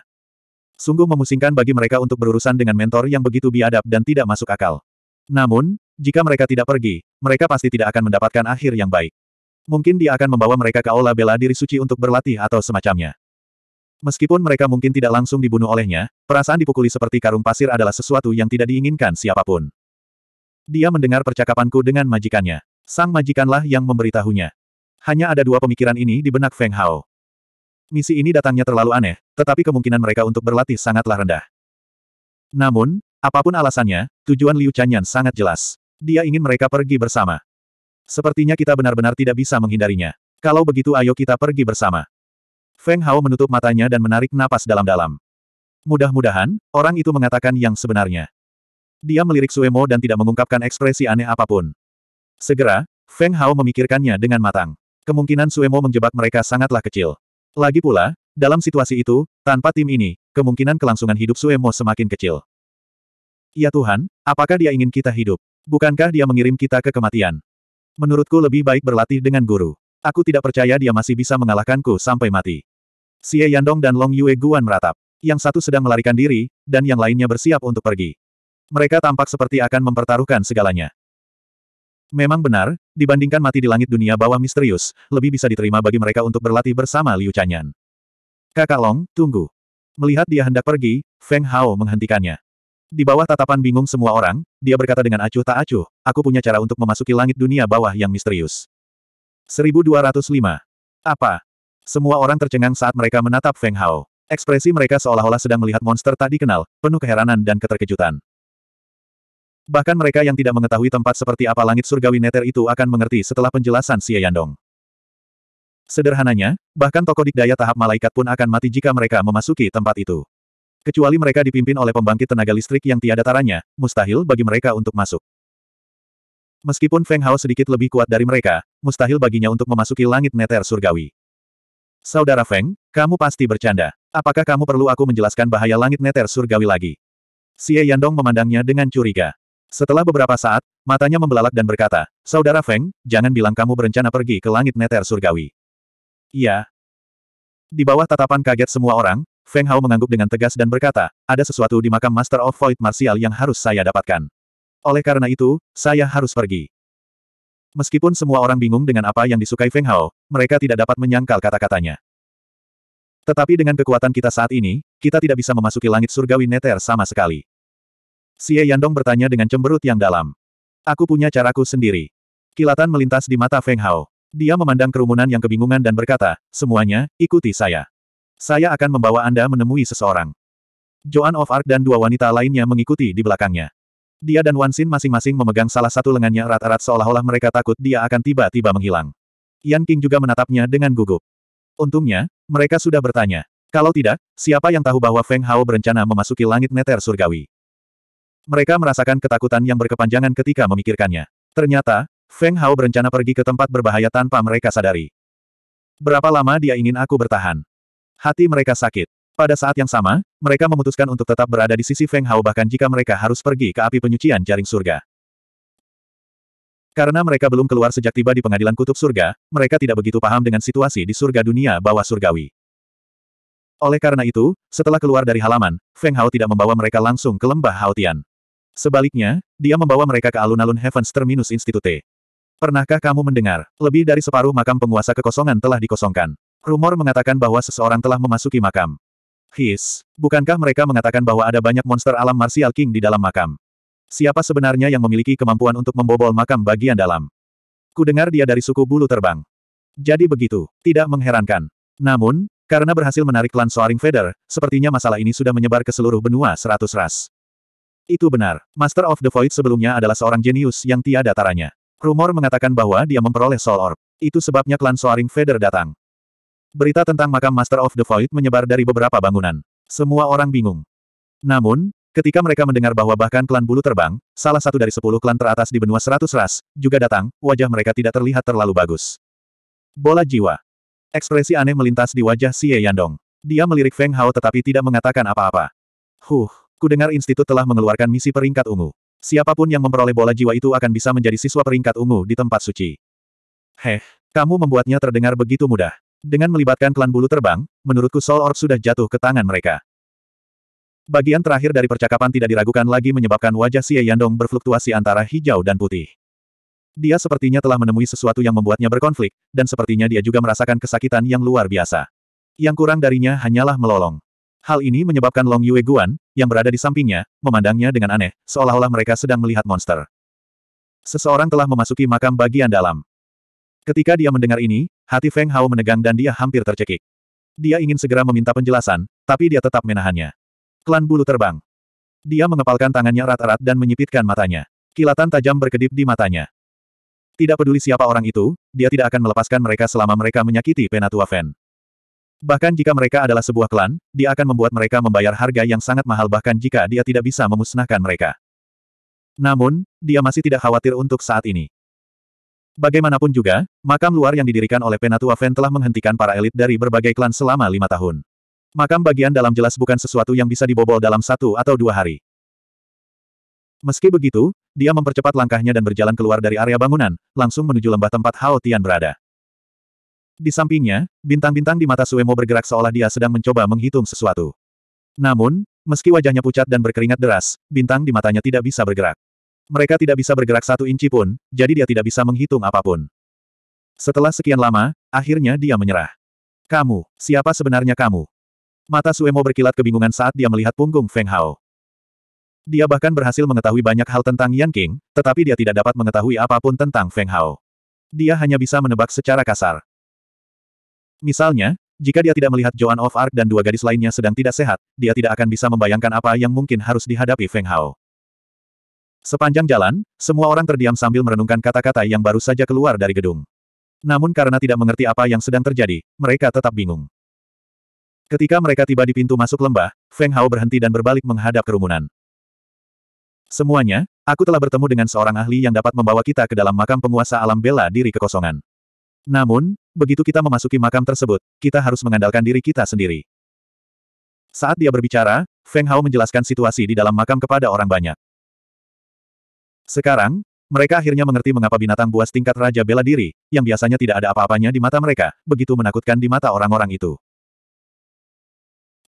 Sungguh memusingkan bagi mereka untuk berurusan dengan mentor yang begitu biadab dan tidak masuk akal. Namun, jika mereka tidak pergi, mereka pasti tidak akan mendapatkan akhir yang baik. Mungkin dia akan membawa mereka ke aula bela diri suci untuk berlatih atau semacamnya. Meskipun mereka mungkin tidak langsung dibunuh olehnya, perasaan dipukuli seperti karung pasir adalah sesuatu yang tidak diinginkan siapapun. Dia mendengar percakapanku dengan majikannya. Sang majikanlah yang memberitahunya. Hanya ada dua pemikiran ini di benak Feng Hao. Misi ini datangnya terlalu aneh, tetapi kemungkinan mereka untuk berlatih sangatlah rendah. Namun, apapun alasannya, tujuan Liu Chanyan sangat jelas. Dia ingin mereka pergi bersama. Sepertinya kita benar-benar tidak bisa menghindarinya. Kalau begitu ayo kita pergi bersama. Feng Hao menutup matanya dan menarik napas dalam-dalam. Mudah-mudahan, orang itu mengatakan yang sebenarnya. Dia melirik Suemo dan tidak mengungkapkan ekspresi aneh apapun. Segera, Feng Hao memikirkannya dengan matang. Kemungkinan Suemo menjebak mereka sangatlah kecil. Lagi pula, dalam situasi itu, tanpa tim ini, kemungkinan kelangsungan hidup Suemo semakin kecil. Ya Tuhan, apakah dia ingin kita hidup? Bukankah dia mengirim kita ke kematian? Menurutku lebih baik berlatih dengan guru. Aku tidak percaya dia masih bisa mengalahkanku sampai mati. Xie Yandong dan Long Yue Guan meratap. Yang satu sedang melarikan diri, dan yang lainnya bersiap untuk pergi. Mereka tampak seperti akan mempertaruhkan segalanya. Memang benar, dibandingkan mati di langit dunia bawah misterius, lebih bisa diterima bagi mereka untuk berlatih bersama Liu Chanyan. Kakak Long, tunggu. Melihat dia hendak pergi, Feng Hao menghentikannya. Di bawah tatapan bingung semua orang, dia berkata dengan acuh tak acuh, aku punya cara untuk memasuki langit dunia bawah yang misterius. 1205. Apa? Semua orang tercengang saat mereka menatap Feng Hao. Ekspresi mereka seolah-olah sedang melihat monster tak dikenal, penuh keheranan dan keterkejutan. Bahkan mereka yang tidak mengetahui tempat seperti apa langit surgawi neter itu akan mengerti setelah penjelasan Xie Yandong. Sederhananya, bahkan tokoh dikdaya tahap malaikat pun akan mati jika mereka memasuki tempat itu. Kecuali mereka dipimpin oleh pembangkit tenaga listrik yang tiada taranya, mustahil bagi mereka untuk masuk. Meskipun Feng Hao sedikit lebih kuat dari mereka, mustahil baginya untuk memasuki langit neter surgawi. Saudara Feng, kamu pasti bercanda. Apakah kamu perlu aku menjelaskan bahaya langit neter surgawi lagi? Xie Yandong memandangnya dengan curiga. Setelah beberapa saat, matanya membelalak dan berkata, Saudara Feng, jangan bilang kamu berencana pergi ke langit neter surgawi. Iya. Di bawah tatapan kaget semua orang, Feng Hao mengangguk dengan tegas dan berkata, ada sesuatu di makam Master of Void Martial yang harus saya dapatkan. Oleh karena itu, saya harus pergi. Meskipun semua orang bingung dengan apa yang disukai Feng Hao, mereka tidak dapat menyangkal kata-katanya. Tetapi dengan kekuatan kita saat ini, kita tidak bisa memasuki langit surgawi neter sama sekali. Xie Yandong bertanya dengan cemberut yang dalam. Aku punya caraku sendiri. Kilatan melintas di mata Feng Hao. Dia memandang kerumunan yang kebingungan dan berkata, semuanya, ikuti saya. Saya akan membawa Anda menemui seseorang. Joan of Arc dan dua wanita lainnya mengikuti di belakangnya. Dia dan Wansin masing-masing memegang salah satu lengannya erat-erat seolah-olah mereka takut dia akan tiba-tiba menghilang. Yan King juga menatapnya dengan gugup. Untungnya, mereka sudah bertanya. Kalau tidak, siapa yang tahu bahwa Feng Hao berencana memasuki langit neter surgawi? Mereka merasakan ketakutan yang berkepanjangan ketika memikirkannya. Ternyata, Feng Hao berencana pergi ke tempat berbahaya tanpa mereka sadari. Berapa lama dia ingin aku bertahan? Hati mereka sakit. Pada saat yang sama, mereka memutuskan untuk tetap berada di sisi Feng Hao bahkan jika mereka harus pergi ke api penyucian jaring surga. Karena mereka belum keluar sejak tiba di pengadilan kutub surga, mereka tidak begitu paham dengan situasi di surga dunia bawah surgawi. Oleh karena itu, setelah keluar dari halaman, Feng Hao tidak membawa mereka langsung ke lembah Haotian. Sebaliknya, dia membawa mereka ke alun-alun Heavens Terminus Institute. Pernahkah kamu mendengar, lebih dari separuh makam penguasa kekosongan telah dikosongkan. Rumor mengatakan bahwa seseorang telah memasuki makam. His, bukankah mereka mengatakan bahwa ada banyak monster alam Martial King di dalam makam? Siapa sebenarnya yang memiliki kemampuan untuk membobol makam bagian dalam? Kudengar dia dari suku bulu terbang. Jadi begitu, tidak mengherankan. Namun, karena berhasil menarik klan Soaring Feather, sepertinya masalah ini sudah menyebar ke seluruh benua seratus ras. Itu benar. Master of the Void sebelumnya adalah seorang jenius yang tiada taranya. Rumor mengatakan bahwa dia memperoleh Soul Orb. Itu sebabnya klan Soaring Feather datang. Berita tentang makam Master of the Void menyebar dari beberapa bangunan. Semua orang bingung. Namun, ketika mereka mendengar bahwa bahkan klan bulu terbang, salah satu dari sepuluh klan teratas di benua seratus ras, juga datang, wajah mereka tidak terlihat terlalu bagus. Bola jiwa. Ekspresi aneh melintas di wajah Xie Yandong. Dia melirik Feng Hao tetapi tidak mengatakan apa-apa. Huh. Kudengar institut telah mengeluarkan misi peringkat ungu. Siapapun yang memperoleh bola jiwa itu akan bisa menjadi siswa peringkat ungu di tempat suci. Heh, kamu membuatnya terdengar begitu mudah. Dengan melibatkan klan bulu terbang, menurutku Soul Orb sudah jatuh ke tangan mereka. Bagian terakhir dari percakapan tidak diragukan lagi menyebabkan wajah Xie Yandong berfluktuasi antara hijau dan putih. Dia sepertinya telah menemui sesuatu yang membuatnya berkonflik, dan sepertinya dia juga merasakan kesakitan yang luar biasa. Yang kurang darinya hanyalah melolong. Hal ini menyebabkan Long Yue Guan, yang berada di sampingnya, memandangnya dengan aneh, seolah-olah mereka sedang melihat monster. Seseorang telah memasuki makam bagian dalam. Ketika dia mendengar ini, hati Feng Hao menegang dan dia hampir tercekik. Dia ingin segera meminta penjelasan, tapi dia tetap menahannya. Klan bulu terbang. Dia mengepalkan tangannya erat-erat dan menyipitkan matanya. Kilatan tajam berkedip di matanya. Tidak peduli siapa orang itu, dia tidak akan melepaskan mereka selama mereka menyakiti Penatua Fen. Bahkan jika mereka adalah sebuah klan, dia akan membuat mereka membayar harga yang sangat mahal bahkan jika dia tidak bisa memusnahkan mereka. Namun, dia masih tidak khawatir untuk saat ini. Bagaimanapun juga, makam luar yang didirikan oleh Penatua Fen telah menghentikan para elit dari berbagai klan selama lima tahun. Makam bagian dalam jelas bukan sesuatu yang bisa dibobol dalam satu atau dua hari. Meski begitu, dia mempercepat langkahnya dan berjalan keluar dari area bangunan, langsung menuju lembah tempat Hao Tian berada. Di sampingnya, bintang-bintang di mata Suemo bergerak seolah dia sedang mencoba menghitung sesuatu. Namun, meski wajahnya pucat dan berkeringat deras, bintang di matanya tidak bisa bergerak. Mereka tidak bisa bergerak satu inci pun, jadi dia tidak bisa menghitung apapun. Setelah sekian lama, akhirnya dia menyerah. Kamu, siapa sebenarnya kamu? Mata Suemo berkilat kebingungan saat dia melihat punggung Feng Hao. Dia bahkan berhasil mengetahui banyak hal tentang Yan King, tetapi dia tidak dapat mengetahui apapun tentang Feng Hao. Dia hanya bisa menebak secara kasar. Misalnya, jika dia tidak melihat Joan of Arc dan dua gadis lainnya sedang tidak sehat, dia tidak akan bisa membayangkan apa yang mungkin harus dihadapi Feng Hao. Sepanjang jalan, semua orang terdiam sambil merenungkan kata-kata yang baru saja keluar dari gedung. Namun karena tidak mengerti apa yang sedang terjadi, mereka tetap bingung. Ketika mereka tiba di pintu masuk lembah, Feng Hao berhenti dan berbalik menghadap kerumunan. Semuanya, aku telah bertemu dengan seorang ahli yang dapat membawa kita ke dalam makam penguasa alam bela diri kekosongan. Namun, begitu kita memasuki makam tersebut, kita harus mengandalkan diri kita sendiri. Saat dia berbicara, Feng Hao menjelaskan situasi di dalam makam kepada orang banyak. Sekarang, mereka akhirnya mengerti mengapa binatang buas tingkat Raja Bela Diri, yang biasanya tidak ada apa-apanya di mata mereka, begitu menakutkan di mata orang-orang itu.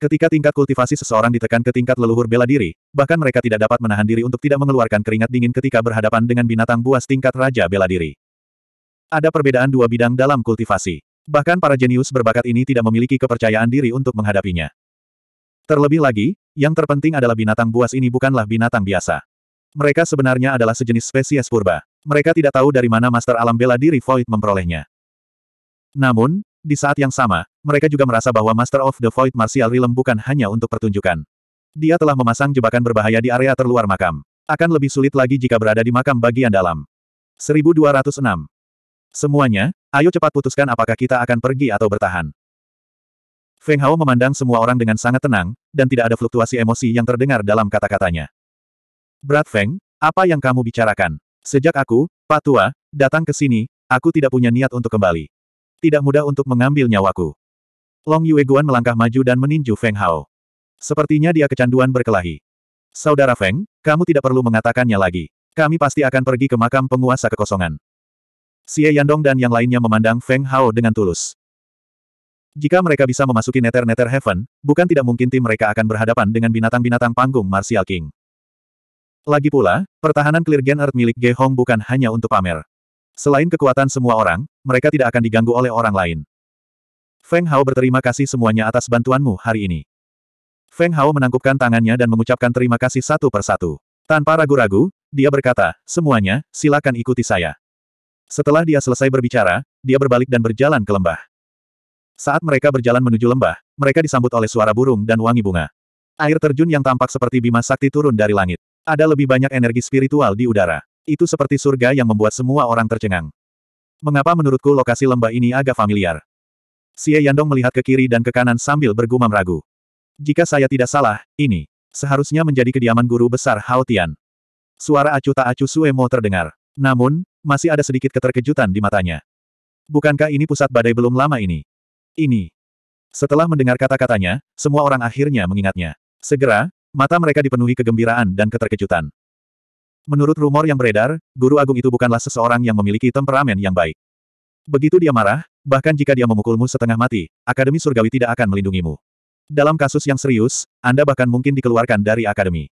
Ketika tingkat kultivasi seseorang ditekan ke tingkat leluhur bela diri, bahkan mereka tidak dapat menahan diri untuk tidak mengeluarkan keringat dingin ketika berhadapan dengan binatang buas tingkat Raja Bela Diri. Ada perbedaan dua bidang dalam kultivasi. Bahkan para jenius berbakat ini tidak memiliki kepercayaan diri untuk menghadapinya. Terlebih lagi, yang terpenting adalah binatang buas ini bukanlah binatang biasa. Mereka sebenarnya adalah sejenis spesies purba. Mereka tidak tahu dari mana Master Alam Bela Diri Void memperolehnya. Namun, di saat yang sama, mereka juga merasa bahwa Master of the Void Martial Realm bukan hanya untuk pertunjukan. Dia telah memasang jebakan berbahaya di area terluar makam. Akan lebih sulit lagi jika berada di makam bagian dalam. 1206 Semuanya, ayo cepat putuskan apakah kita akan pergi atau bertahan. Feng Hao memandang semua orang dengan sangat tenang, dan tidak ada fluktuasi emosi yang terdengar dalam kata-katanya. Brat Feng, apa yang kamu bicarakan? Sejak aku, Pak Tua, datang ke sini, aku tidak punya niat untuk kembali. Tidak mudah untuk mengambil nyawaku. Long Yueguan melangkah maju dan meninju Feng Hao. Sepertinya dia kecanduan berkelahi. Saudara Feng, kamu tidak perlu mengatakannya lagi. Kami pasti akan pergi ke makam penguasa kekosongan. Xie Yandong dan yang lainnya memandang Feng Hao dengan tulus. Jika mereka bisa memasuki Nether-Nether Heaven, bukan tidak mungkin tim mereka akan berhadapan dengan binatang-binatang panggung Martial King. Lagi pula, pertahanan Clear Gen Earth milik Ge Hong bukan hanya untuk pamer. Selain kekuatan semua orang, mereka tidak akan diganggu oleh orang lain. Feng Hao berterima kasih semuanya atas bantuanmu hari ini. Feng Hao menangkupkan tangannya dan mengucapkan terima kasih satu persatu. Tanpa ragu-ragu, dia berkata, semuanya, silakan ikuti saya. Setelah dia selesai berbicara, dia berbalik dan berjalan ke lembah. Saat mereka berjalan menuju lembah, mereka disambut oleh suara burung dan wangi bunga. Air terjun yang tampak seperti bima sakti turun dari langit. Ada lebih banyak energi spiritual di udara. Itu seperti surga yang membuat semua orang tercengang. Mengapa menurutku lokasi lembah ini agak familiar? Xie Yandong melihat ke kiri dan ke kanan sambil bergumam ragu. Jika saya tidak salah, ini seharusnya menjadi kediaman guru besar Hao Tian. Suara acuh tak acuh Suemo terdengar. Namun, masih ada sedikit keterkejutan di matanya. Bukankah ini pusat badai belum lama ini? Ini. Setelah mendengar kata-katanya, semua orang akhirnya mengingatnya. Segera, mata mereka dipenuhi kegembiraan dan keterkejutan. Menurut rumor yang beredar, Guru Agung itu bukanlah seseorang yang memiliki temperamen yang baik. Begitu dia marah, bahkan jika dia memukulmu setengah mati, Akademi Surgawi tidak akan melindungimu. Dalam kasus yang serius, Anda bahkan mungkin dikeluarkan dari Akademi.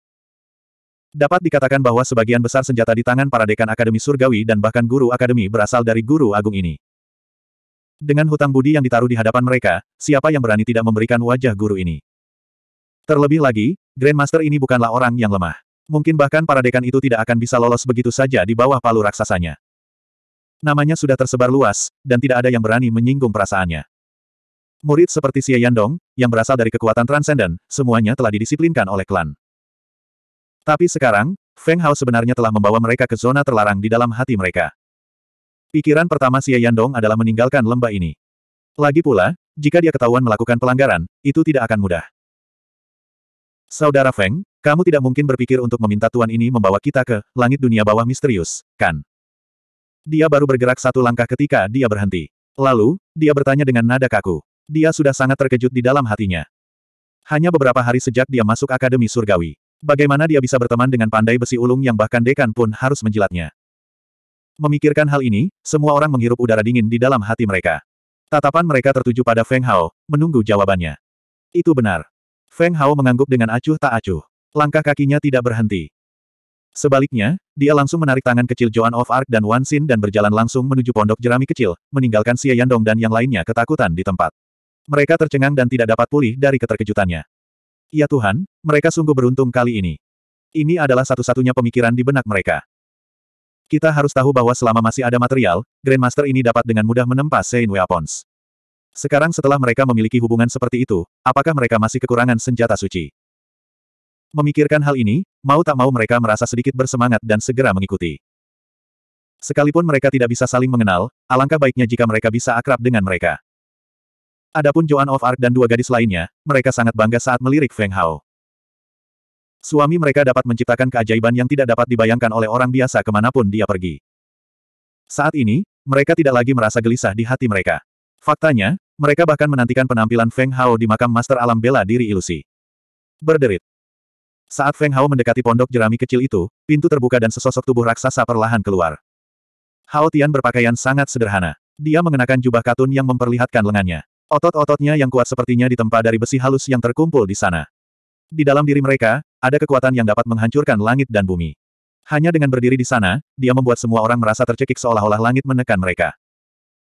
Dapat dikatakan bahwa sebagian besar senjata di tangan para dekan Akademi Surgawi dan bahkan guru Akademi berasal dari guru agung ini. Dengan hutang budi yang ditaruh di hadapan mereka, siapa yang berani tidak memberikan wajah guru ini? Terlebih lagi, Grandmaster ini bukanlah orang yang lemah. Mungkin bahkan para dekan itu tidak akan bisa lolos begitu saja di bawah palu raksasanya. Namanya sudah tersebar luas, dan tidak ada yang berani menyinggung perasaannya. Murid seperti Xie Yandong, yang berasal dari kekuatan Transcendent, semuanya telah didisiplinkan oleh klan. Tapi sekarang, Feng Hao sebenarnya telah membawa mereka ke zona terlarang di dalam hati mereka. Pikiran pertama Xie Yandong adalah meninggalkan lembah ini. Lagi pula, jika dia ketahuan melakukan pelanggaran, itu tidak akan mudah. Saudara Feng, kamu tidak mungkin berpikir untuk meminta Tuan ini membawa kita ke langit dunia bawah misterius, kan? Dia baru bergerak satu langkah ketika dia berhenti. Lalu, dia bertanya dengan nada kaku. Dia sudah sangat terkejut di dalam hatinya. Hanya beberapa hari sejak dia masuk Akademi Surgawi. Bagaimana dia bisa berteman dengan pandai besi ulung yang bahkan dekan pun harus menjilatnya? Memikirkan hal ini, semua orang menghirup udara dingin di dalam hati mereka. Tatapan mereka tertuju pada Feng Hao, menunggu jawabannya. Itu benar. Feng Hao mengangguk dengan acuh tak acuh. Langkah kakinya tidak berhenti. Sebaliknya, dia langsung menarik tangan kecil Joan of Arc dan Wan Xin dan berjalan langsung menuju pondok jerami kecil, meninggalkan Xie Yandong dan yang lainnya ketakutan di tempat. Mereka tercengang dan tidak dapat pulih dari keterkejutannya. Ya Tuhan, mereka sungguh beruntung kali ini. Ini adalah satu-satunya pemikiran di benak mereka. Kita harus tahu bahwa selama masih ada material, Grandmaster ini dapat dengan mudah menempa Saint Weapons. Sekarang setelah mereka memiliki hubungan seperti itu, apakah mereka masih kekurangan senjata suci? Memikirkan hal ini, mau tak mau mereka merasa sedikit bersemangat dan segera mengikuti. Sekalipun mereka tidak bisa saling mengenal, alangkah baiknya jika mereka bisa akrab dengan mereka. Adapun Joan of Arc dan dua gadis lainnya, mereka sangat bangga saat melirik Feng Hao. Suami mereka dapat menciptakan keajaiban yang tidak dapat dibayangkan oleh orang biasa kemanapun dia pergi. Saat ini, mereka tidak lagi merasa gelisah di hati mereka. Faktanya, mereka bahkan menantikan penampilan Feng Hao di makam Master Alam Bela Diri Ilusi. Berderit. Saat Feng Hao mendekati pondok jerami kecil itu, pintu terbuka dan sesosok tubuh raksasa perlahan keluar. Hao Tian berpakaian sangat sederhana. Dia mengenakan jubah katun yang memperlihatkan lengannya. Otot-ototnya yang kuat sepertinya ditempa dari besi halus yang terkumpul di sana. Di dalam diri mereka, ada kekuatan yang dapat menghancurkan langit dan bumi. Hanya dengan berdiri di sana, dia membuat semua orang merasa tercekik seolah-olah langit menekan mereka.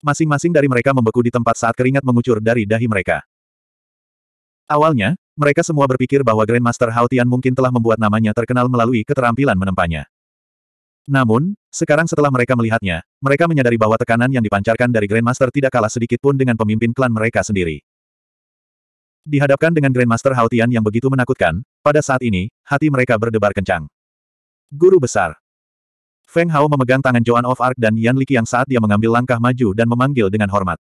Masing-masing dari mereka membeku di tempat saat keringat mengucur dari dahi mereka. Awalnya, mereka semua berpikir bahwa Grandmaster Hautian mungkin telah membuat namanya terkenal melalui keterampilan menempanya. Namun, sekarang setelah mereka melihatnya, mereka menyadari bahwa tekanan yang dipancarkan dari Grandmaster tidak kalah sedikit pun dengan pemimpin klan mereka sendiri. Dihadapkan dengan Grandmaster Haotian yang begitu menakutkan, pada saat ini, hati mereka berdebar kencang. Guru Besar Feng Hao memegang tangan Joan of Arc dan Yan yang saat dia mengambil langkah maju dan memanggil dengan hormat.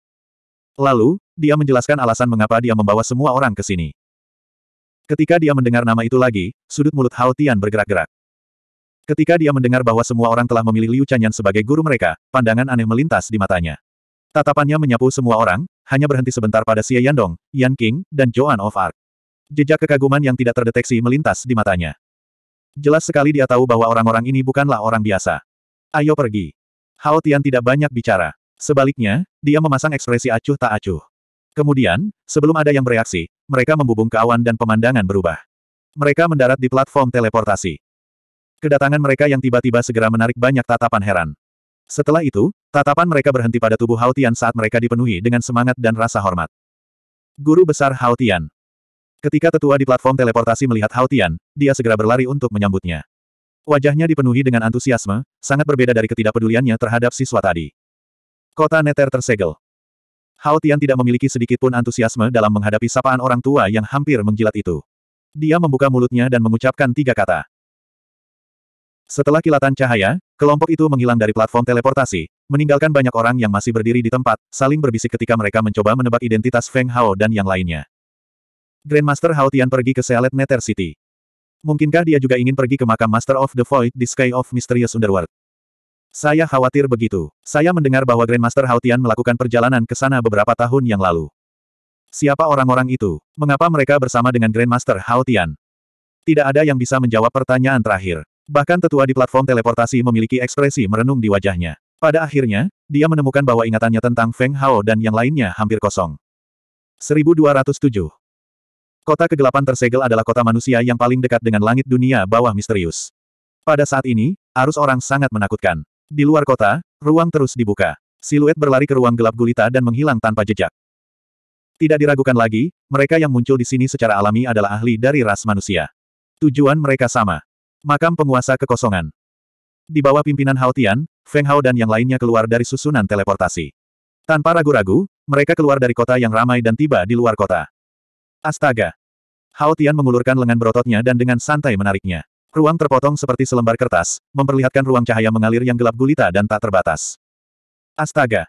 Lalu, dia menjelaskan alasan mengapa dia membawa semua orang ke sini. Ketika dia mendengar nama itu lagi, sudut mulut Hao bergerak-gerak. Ketika dia mendengar bahwa semua orang telah memilih Liu Chanyan sebagai guru mereka, pandangan aneh melintas di matanya. Tatapannya menyapu semua orang, hanya berhenti sebentar pada Xie Yandong, Yan King, dan Joan of Arc. Jejak kekaguman yang tidak terdeteksi melintas di matanya. Jelas sekali dia tahu bahwa orang-orang ini bukanlah orang biasa. Ayo pergi. Hao Tian tidak banyak bicara. Sebaliknya, dia memasang ekspresi acuh tak acuh. Kemudian, sebelum ada yang bereaksi, mereka membubung ke awan dan pemandangan berubah. Mereka mendarat di platform teleportasi. Kedatangan mereka yang tiba-tiba segera menarik banyak tatapan heran. Setelah itu, tatapan mereka berhenti pada tubuh Haotian saat mereka dipenuhi dengan semangat dan rasa hormat. Guru Besar Haotian Ketika tetua di platform teleportasi melihat Haotian, dia segera berlari untuk menyambutnya. Wajahnya dipenuhi dengan antusiasme, sangat berbeda dari ketidakpeduliannya terhadap siswa tadi. Kota Neter tersegel. Haotian tidak memiliki sedikit pun antusiasme dalam menghadapi sapaan orang tua yang hampir menjilat itu. Dia membuka mulutnya dan mengucapkan tiga kata. Setelah kilatan cahaya, kelompok itu menghilang dari platform teleportasi, meninggalkan banyak orang yang masih berdiri di tempat, saling berbisik ketika mereka mencoba menebak identitas Feng Hao dan yang lainnya. Grandmaster Hao Tian pergi ke Sealet Nether City. Mungkinkah dia juga ingin pergi ke makam Master of the Void di Sky of Mysterious Underworld? Saya khawatir begitu. Saya mendengar bahwa Grandmaster Hao Tian melakukan perjalanan ke sana beberapa tahun yang lalu. Siapa orang-orang itu? Mengapa mereka bersama dengan Grandmaster Hao Tian? Tidak ada yang bisa menjawab pertanyaan terakhir. Bahkan tetua di platform teleportasi memiliki ekspresi merenung di wajahnya. Pada akhirnya, dia menemukan bahwa ingatannya tentang Feng Hao dan yang lainnya hampir kosong. 1207 Kota kegelapan tersegel adalah kota manusia yang paling dekat dengan langit dunia bawah misterius. Pada saat ini, arus orang sangat menakutkan. Di luar kota, ruang terus dibuka. Siluet berlari ke ruang gelap gulita dan menghilang tanpa jejak. Tidak diragukan lagi, mereka yang muncul di sini secara alami adalah ahli dari ras manusia. Tujuan mereka sama, Makam penguasa kekosongan. Di bawah pimpinan Hao Tian, Feng Hao dan yang lainnya keluar dari susunan teleportasi. Tanpa ragu-ragu, mereka keluar dari kota yang ramai dan tiba di luar kota. Astaga! Hao Tian mengulurkan lengan berototnya dan dengan santai menariknya. Ruang terpotong seperti selembar kertas, memperlihatkan ruang cahaya mengalir yang gelap gulita dan tak terbatas. Astaga!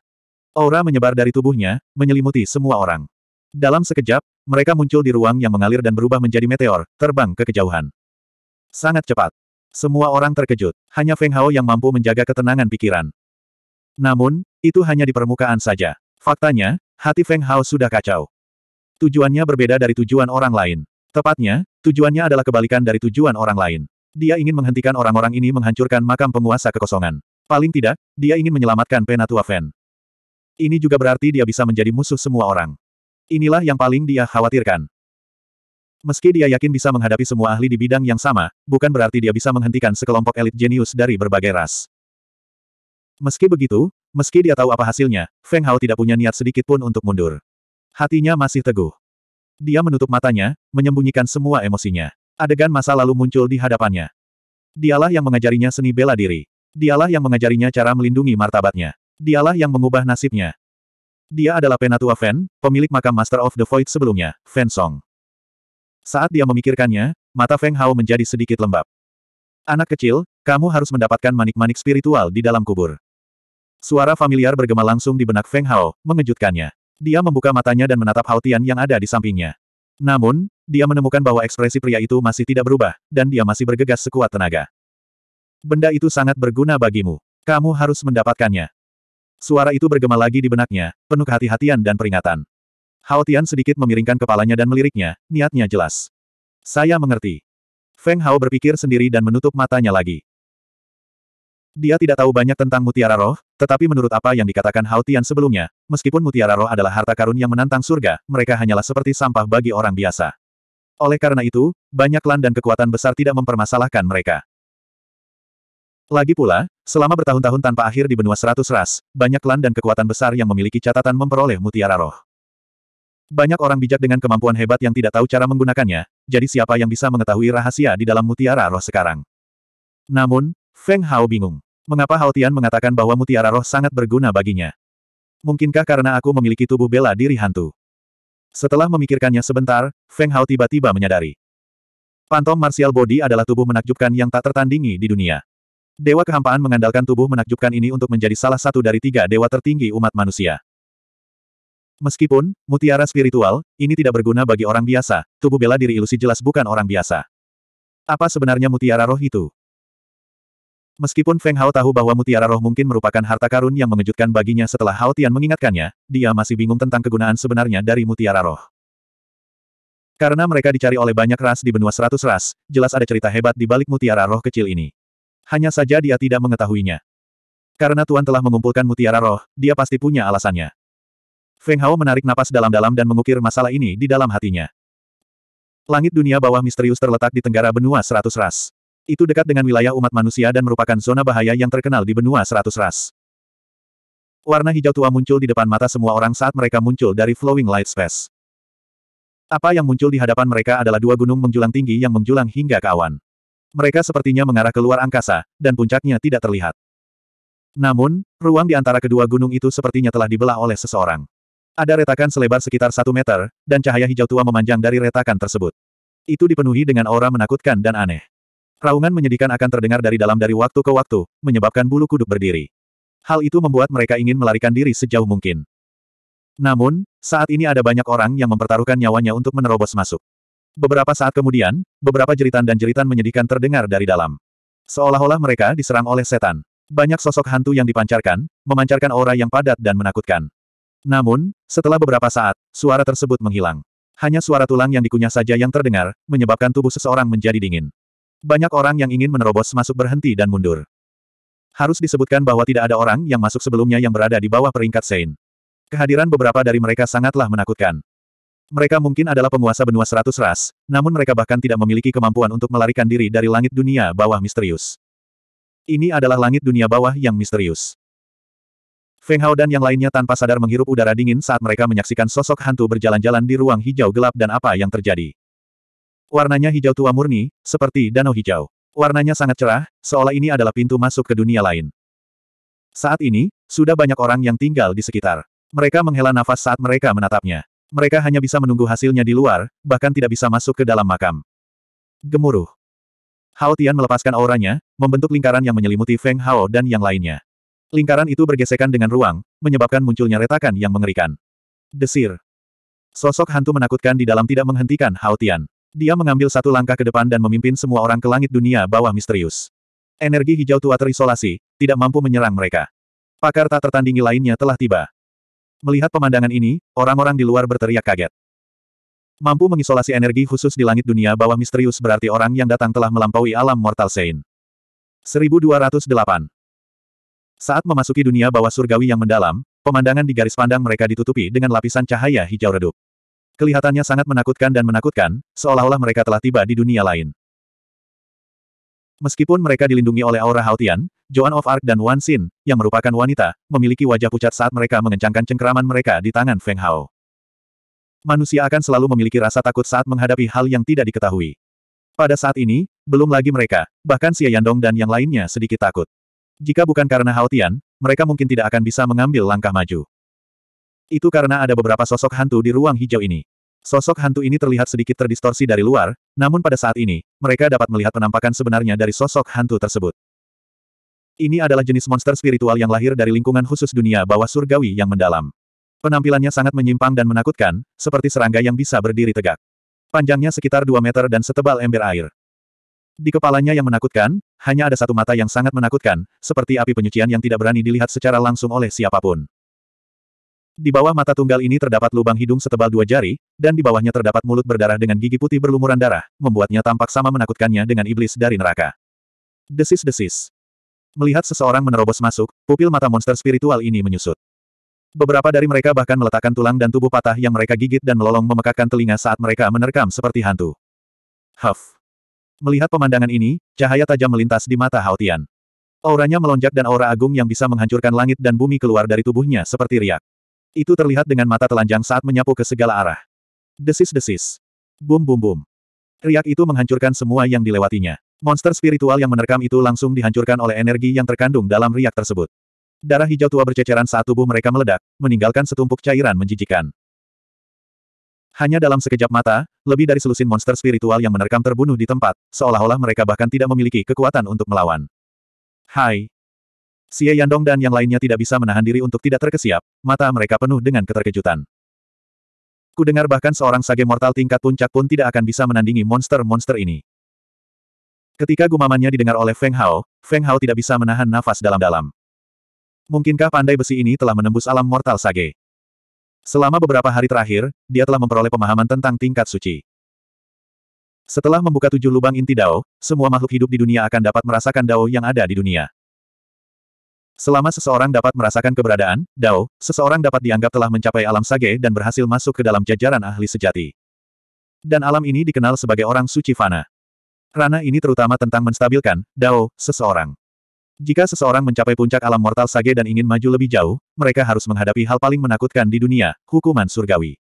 Aura menyebar dari tubuhnya, menyelimuti semua orang. Dalam sekejap, mereka muncul di ruang yang mengalir dan berubah menjadi meteor, terbang ke kejauhan. Sangat cepat. Semua orang terkejut, hanya Feng Hao yang mampu menjaga ketenangan pikiran. Namun, itu hanya di permukaan saja. Faktanya, hati Feng Hao sudah kacau. Tujuannya berbeda dari tujuan orang lain. Tepatnya, tujuannya adalah kebalikan dari tujuan orang lain. Dia ingin menghentikan orang-orang ini menghancurkan makam penguasa kekosongan. Paling tidak, dia ingin menyelamatkan Penatua Fen. Ini juga berarti dia bisa menjadi musuh semua orang. Inilah yang paling dia khawatirkan. Meski dia yakin bisa menghadapi semua ahli di bidang yang sama, bukan berarti dia bisa menghentikan sekelompok elit jenius dari berbagai ras. Meski begitu, meski dia tahu apa hasilnya, Feng Hao tidak punya niat sedikit pun untuk mundur. Hatinya masih teguh. Dia menutup matanya, menyembunyikan semua emosinya. Adegan masa lalu muncul di hadapannya. Dialah yang mengajarinya seni bela diri. Dialah yang mengajarinya cara melindungi martabatnya. Dialah yang mengubah nasibnya. Dia adalah Penatua Fan, pemilik makam Master of the Void sebelumnya, Fan Song. Saat dia memikirkannya, mata Feng Hao menjadi sedikit lembab. Anak kecil, kamu harus mendapatkan manik-manik spiritual di dalam kubur. Suara familiar bergema langsung di benak Feng Hao, mengejutkannya. Dia membuka matanya dan menatap Hao Tian yang ada di sampingnya. Namun, dia menemukan bahwa ekspresi pria itu masih tidak berubah, dan dia masih bergegas sekuat tenaga. Benda itu sangat berguna bagimu. Kamu harus mendapatkannya. Suara itu bergema lagi di benaknya, penuh kehati-hatian dan peringatan. Hao Tian sedikit memiringkan kepalanya dan meliriknya, niatnya jelas. Saya mengerti. Feng Hao berpikir sendiri dan menutup matanya lagi. Dia tidak tahu banyak tentang mutiara roh, tetapi menurut apa yang dikatakan Hao Tian sebelumnya, meskipun mutiara roh adalah harta karun yang menantang surga, mereka hanyalah seperti sampah bagi orang biasa. Oleh karena itu, banyak klan dan kekuatan besar tidak mempermasalahkan mereka. Lagi pula, selama bertahun-tahun tanpa akhir di benua seratus ras, banyak klan dan kekuatan besar yang memiliki catatan memperoleh mutiara roh. Banyak orang bijak dengan kemampuan hebat yang tidak tahu cara menggunakannya, jadi siapa yang bisa mengetahui rahasia di dalam mutiara roh sekarang? Namun, Feng Hao bingung. Mengapa Hao Tian mengatakan bahwa mutiara roh sangat berguna baginya? Mungkinkah karena aku memiliki tubuh bela diri hantu? Setelah memikirkannya sebentar, Feng Hao tiba-tiba menyadari. Pantom Martial Body adalah tubuh menakjubkan yang tak tertandingi di dunia. Dewa kehampaan mengandalkan tubuh menakjubkan ini untuk menjadi salah satu dari tiga dewa tertinggi umat manusia. Meskipun, mutiara spiritual, ini tidak berguna bagi orang biasa, tubuh bela diri ilusi jelas bukan orang biasa. Apa sebenarnya mutiara roh itu? Meskipun Feng Hao tahu bahwa mutiara roh mungkin merupakan harta karun yang mengejutkan baginya setelah Hao Tian mengingatkannya, dia masih bingung tentang kegunaan sebenarnya dari mutiara roh. Karena mereka dicari oleh banyak ras di benua seratus ras, jelas ada cerita hebat di balik mutiara roh kecil ini. Hanya saja dia tidak mengetahuinya. Karena Tuan telah mengumpulkan mutiara roh, dia pasti punya alasannya. Feng Hao menarik napas dalam-dalam dan mengukir masalah ini di dalam hatinya. Langit dunia bawah misterius terletak di tenggara benua seratus ras. Itu dekat dengan wilayah umat manusia dan merupakan zona bahaya yang terkenal di benua seratus ras. Warna hijau tua muncul di depan mata semua orang saat mereka muncul dari flowing light space. Apa yang muncul di hadapan mereka adalah dua gunung menjulang tinggi yang menjulang hingga ke awan. Mereka sepertinya mengarah ke luar angkasa, dan puncaknya tidak terlihat. Namun, ruang di antara kedua gunung itu sepertinya telah dibelah oleh seseorang. Ada retakan selebar sekitar satu meter, dan cahaya hijau tua memanjang dari retakan tersebut. Itu dipenuhi dengan aura menakutkan dan aneh. Raungan menyedihkan akan terdengar dari dalam dari waktu ke waktu, menyebabkan bulu kuduk berdiri. Hal itu membuat mereka ingin melarikan diri sejauh mungkin. Namun, saat ini ada banyak orang yang mempertaruhkan nyawanya untuk menerobos masuk. Beberapa saat kemudian, beberapa jeritan dan jeritan menyedihkan terdengar dari dalam. Seolah-olah mereka diserang oleh setan. Banyak sosok hantu yang dipancarkan, memancarkan aura yang padat dan menakutkan. Namun, setelah beberapa saat, suara tersebut menghilang. Hanya suara tulang yang dikunyah saja yang terdengar, menyebabkan tubuh seseorang menjadi dingin. Banyak orang yang ingin menerobos masuk berhenti dan mundur. Harus disebutkan bahwa tidak ada orang yang masuk sebelumnya yang berada di bawah peringkat Sein. Kehadiran beberapa dari mereka sangatlah menakutkan. Mereka mungkin adalah penguasa benua seratus ras, namun mereka bahkan tidak memiliki kemampuan untuk melarikan diri dari langit dunia bawah misterius. Ini adalah langit dunia bawah yang misterius. Feng Hao dan yang lainnya tanpa sadar menghirup udara dingin saat mereka menyaksikan sosok hantu berjalan-jalan di ruang hijau gelap dan apa yang terjadi. Warnanya hijau tua murni, seperti danau hijau. Warnanya sangat cerah, seolah ini adalah pintu masuk ke dunia lain. Saat ini, sudah banyak orang yang tinggal di sekitar. Mereka menghela nafas saat mereka menatapnya. Mereka hanya bisa menunggu hasilnya di luar, bahkan tidak bisa masuk ke dalam makam. Gemuruh. Hao Tian melepaskan auranya, membentuk lingkaran yang menyelimuti Feng Hao dan yang lainnya. Lingkaran itu bergesekan dengan ruang, menyebabkan munculnya retakan yang mengerikan. Desir. Sosok hantu menakutkan di dalam tidak menghentikan hautian. Dia mengambil satu langkah ke depan dan memimpin semua orang ke langit dunia bawah misterius. Energi hijau tua terisolasi, tidak mampu menyerang mereka. Pakar tak tertandingi lainnya telah tiba. Melihat pemandangan ini, orang-orang di luar berteriak kaget. Mampu mengisolasi energi khusus di langit dunia bawah misterius berarti orang yang datang telah melampaui alam mortal Sein. 1208 saat memasuki dunia bawah surgawi yang mendalam, pemandangan di garis pandang mereka ditutupi dengan lapisan cahaya hijau redup. Kelihatannya sangat menakutkan dan menakutkan, seolah-olah mereka telah tiba di dunia lain. Meskipun mereka dilindungi oleh aura Haotian, Joan of Arc dan Wan Xin, yang merupakan wanita, memiliki wajah pucat saat mereka mengencangkan cengkeraman mereka di tangan Feng Hao. Manusia akan selalu memiliki rasa takut saat menghadapi hal yang tidak diketahui. Pada saat ini, belum lagi mereka, bahkan Xie Yandong dan yang lainnya sedikit takut. Jika bukan karena Haotian, mereka mungkin tidak akan bisa mengambil langkah maju. Itu karena ada beberapa sosok hantu di ruang hijau ini. Sosok hantu ini terlihat sedikit terdistorsi dari luar, namun pada saat ini, mereka dapat melihat penampakan sebenarnya dari sosok hantu tersebut. Ini adalah jenis monster spiritual yang lahir dari lingkungan khusus dunia bawah surgawi yang mendalam. Penampilannya sangat menyimpang dan menakutkan, seperti serangga yang bisa berdiri tegak. Panjangnya sekitar 2 meter dan setebal ember air. Di kepalanya yang menakutkan, hanya ada satu mata yang sangat menakutkan, seperti api penyucian yang tidak berani dilihat secara langsung oleh siapapun. Di bawah mata tunggal ini terdapat lubang hidung setebal dua jari, dan di bawahnya terdapat mulut berdarah dengan gigi putih berlumuran darah, membuatnya tampak sama menakutkannya dengan iblis dari neraka. Desis-desis. Melihat seseorang menerobos masuk, pupil mata monster spiritual ini menyusut. Beberapa dari mereka bahkan meletakkan tulang dan tubuh patah yang mereka gigit dan melolong memekakkan telinga saat mereka menerkam seperti hantu. Huff. Melihat pemandangan ini, cahaya tajam melintas di mata Haotian. Auranya melonjak dan aura agung yang bisa menghancurkan langit dan bumi keluar dari tubuhnya seperti riak. Itu terlihat dengan mata telanjang saat menyapu ke segala arah. Desis-desis. Bum bum bum. Riak itu menghancurkan semua yang dilewatinya. Monster spiritual yang menerkam itu langsung dihancurkan oleh energi yang terkandung dalam riak tersebut. Darah hijau tua berceceran saat tubuh mereka meledak, meninggalkan setumpuk cairan menjijikan. Hanya dalam sekejap mata, lebih dari selusin monster spiritual yang menerkam terbunuh di tempat, seolah-olah mereka bahkan tidak memiliki kekuatan untuk melawan. Hai. Xie Yandong dan yang lainnya tidak bisa menahan diri untuk tidak terkesiap, mata mereka penuh dengan keterkejutan. Ku dengar bahkan seorang sage mortal tingkat puncak pun tidak akan bisa menandingi monster-monster ini. Ketika gumamannya didengar oleh Feng Hao, Feng Hao tidak bisa menahan nafas dalam-dalam. Mungkinkah pandai besi ini telah menembus alam mortal sage? Selama beberapa hari terakhir, dia telah memperoleh pemahaman tentang tingkat suci. Setelah membuka tujuh lubang inti Dao, semua makhluk hidup di dunia akan dapat merasakan Dao yang ada di dunia. Selama seseorang dapat merasakan keberadaan, Dao, seseorang dapat dianggap telah mencapai alam sage dan berhasil masuk ke dalam jajaran ahli sejati. Dan alam ini dikenal sebagai orang suci fana. Rana ini terutama tentang menstabilkan, Dao, seseorang. Jika seseorang mencapai puncak alam mortal sage dan ingin maju lebih jauh, mereka harus menghadapi hal paling menakutkan di dunia, hukuman surgawi.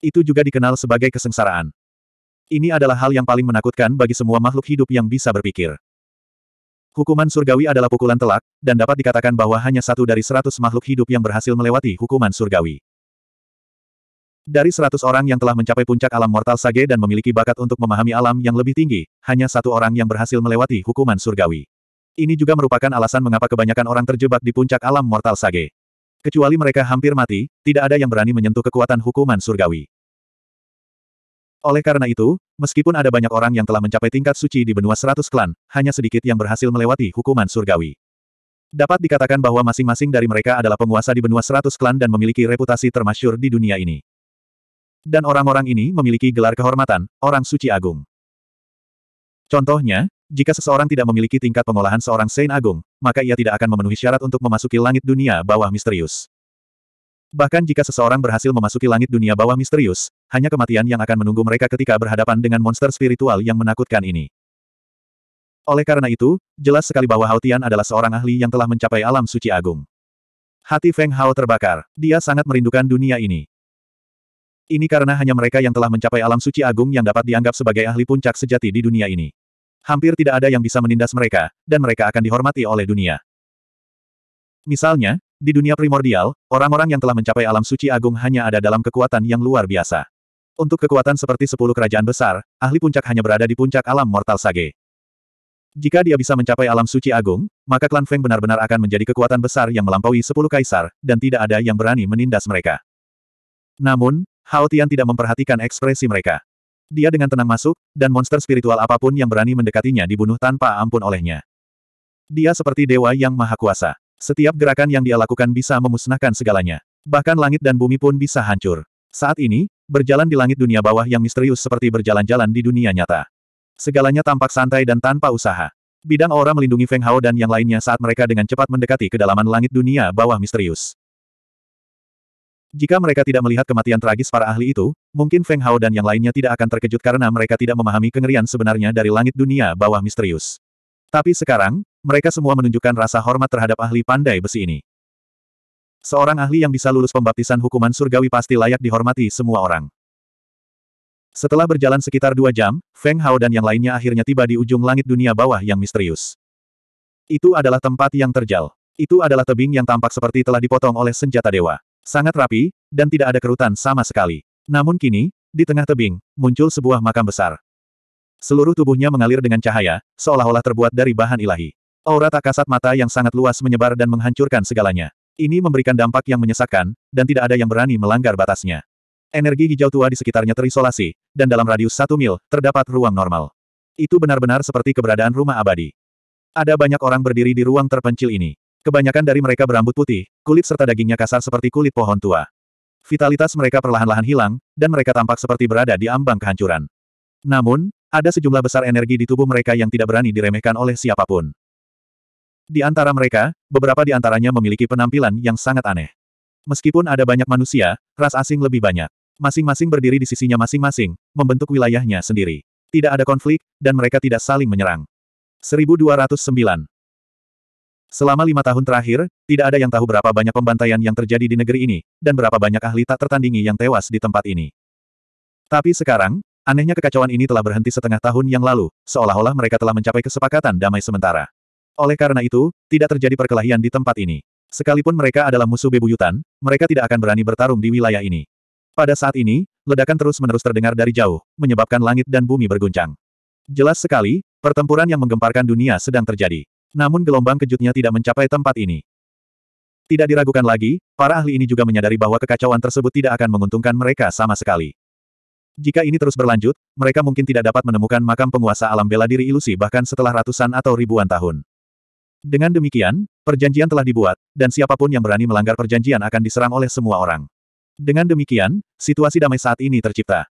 Itu juga dikenal sebagai kesengsaraan. Ini adalah hal yang paling menakutkan bagi semua makhluk hidup yang bisa berpikir. Hukuman surgawi adalah pukulan telak, dan dapat dikatakan bahwa hanya satu dari seratus makhluk hidup yang berhasil melewati hukuman surgawi. Dari seratus orang yang telah mencapai puncak alam mortal sage dan memiliki bakat untuk memahami alam yang lebih tinggi, hanya satu orang yang berhasil melewati hukuman surgawi. Ini juga merupakan alasan mengapa kebanyakan orang terjebak di puncak alam mortal sage. Kecuali mereka hampir mati, tidak ada yang berani menyentuh kekuatan hukuman surgawi. Oleh karena itu, meskipun ada banyak orang yang telah mencapai tingkat suci di benua seratus klan, hanya sedikit yang berhasil melewati hukuman surgawi. Dapat dikatakan bahwa masing-masing dari mereka adalah penguasa di benua seratus klan dan memiliki reputasi termasyur di dunia ini. Dan orang-orang ini memiliki gelar kehormatan, orang suci agung. Contohnya, jika seseorang tidak memiliki tingkat pengolahan seorang Saint Agung, maka ia tidak akan memenuhi syarat untuk memasuki langit dunia bawah misterius. Bahkan jika seseorang berhasil memasuki langit dunia bawah misterius, hanya kematian yang akan menunggu mereka ketika berhadapan dengan monster spiritual yang menakutkan ini. Oleh karena itu, jelas sekali bahwa Hao adalah seorang ahli yang telah mencapai alam suci agung. Hati Feng Hao terbakar. Dia sangat merindukan dunia ini. Ini karena hanya mereka yang telah mencapai alam suci agung yang dapat dianggap sebagai ahli puncak sejati di dunia ini hampir tidak ada yang bisa menindas mereka, dan mereka akan dihormati oleh dunia. Misalnya, di dunia primordial, orang-orang yang telah mencapai alam suci agung hanya ada dalam kekuatan yang luar biasa. Untuk kekuatan seperti sepuluh kerajaan besar, ahli puncak hanya berada di puncak alam mortal sage. Jika dia bisa mencapai alam suci agung, maka klan Feng benar-benar akan menjadi kekuatan besar yang melampaui sepuluh kaisar, dan tidak ada yang berani menindas mereka. Namun, Hao Tian tidak memperhatikan ekspresi mereka. Dia dengan tenang masuk, dan monster spiritual apapun yang berani mendekatinya dibunuh tanpa ampun olehnya. Dia seperti dewa yang maha kuasa. Setiap gerakan yang dia lakukan bisa memusnahkan segalanya. Bahkan langit dan bumi pun bisa hancur. Saat ini, berjalan di langit dunia bawah yang misterius seperti berjalan-jalan di dunia nyata. Segalanya tampak santai dan tanpa usaha. Bidang aura melindungi Feng Hao dan yang lainnya saat mereka dengan cepat mendekati kedalaman langit dunia bawah misterius. Jika mereka tidak melihat kematian tragis para ahli itu, mungkin Feng Hao dan yang lainnya tidak akan terkejut karena mereka tidak memahami kengerian sebenarnya dari langit dunia bawah misterius. Tapi sekarang, mereka semua menunjukkan rasa hormat terhadap ahli pandai besi ini. Seorang ahli yang bisa lulus pembaptisan hukuman surgawi pasti layak dihormati semua orang. Setelah berjalan sekitar dua jam, Feng Hao dan yang lainnya akhirnya tiba di ujung langit dunia bawah yang misterius. Itu adalah tempat yang terjal. Itu adalah tebing yang tampak seperti telah dipotong oleh senjata dewa. Sangat rapi, dan tidak ada kerutan sama sekali. Namun kini, di tengah tebing, muncul sebuah makam besar. Seluruh tubuhnya mengalir dengan cahaya, seolah-olah terbuat dari bahan ilahi. Aura tak kasat mata yang sangat luas menyebar dan menghancurkan segalanya. Ini memberikan dampak yang menyesakkan, dan tidak ada yang berani melanggar batasnya. Energi hijau tua di sekitarnya terisolasi, dan dalam radius satu mil, terdapat ruang normal. Itu benar-benar seperti keberadaan rumah abadi. Ada banyak orang berdiri di ruang terpencil ini. Kebanyakan dari mereka berambut putih, kulit serta dagingnya kasar seperti kulit pohon tua. Vitalitas mereka perlahan-lahan hilang, dan mereka tampak seperti berada di ambang kehancuran. Namun, ada sejumlah besar energi di tubuh mereka yang tidak berani diremehkan oleh siapapun. Di antara mereka, beberapa di antaranya memiliki penampilan yang sangat aneh. Meskipun ada banyak manusia, ras asing lebih banyak. Masing-masing berdiri di sisinya masing-masing, membentuk wilayahnya sendiri. Tidak ada konflik, dan mereka tidak saling menyerang. 1209. Selama lima tahun terakhir, tidak ada yang tahu berapa banyak pembantaian yang terjadi di negeri ini, dan berapa banyak ahli tak tertandingi yang tewas di tempat ini. Tapi sekarang, anehnya kekacauan ini telah berhenti setengah tahun yang lalu, seolah-olah mereka telah mencapai kesepakatan damai sementara. Oleh karena itu, tidak terjadi perkelahian di tempat ini. Sekalipun mereka adalah musuh bebuyutan, mereka tidak akan berani bertarung di wilayah ini. Pada saat ini, ledakan terus-menerus terdengar dari jauh, menyebabkan langit dan bumi berguncang. Jelas sekali, pertempuran yang menggemparkan dunia sedang terjadi. Namun gelombang kejutnya tidak mencapai tempat ini. Tidak diragukan lagi, para ahli ini juga menyadari bahwa kekacauan tersebut tidak akan menguntungkan mereka sama sekali. Jika ini terus berlanjut, mereka mungkin tidak dapat menemukan makam penguasa alam bela diri ilusi bahkan setelah ratusan atau ribuan tahun. Dengan demikian, perjanjian telah dibuat, dan siapapun yang berani melanggar perjanjian akan diserang oleh semua orang. Dengan demikian, situasi damai saat ini tercipta.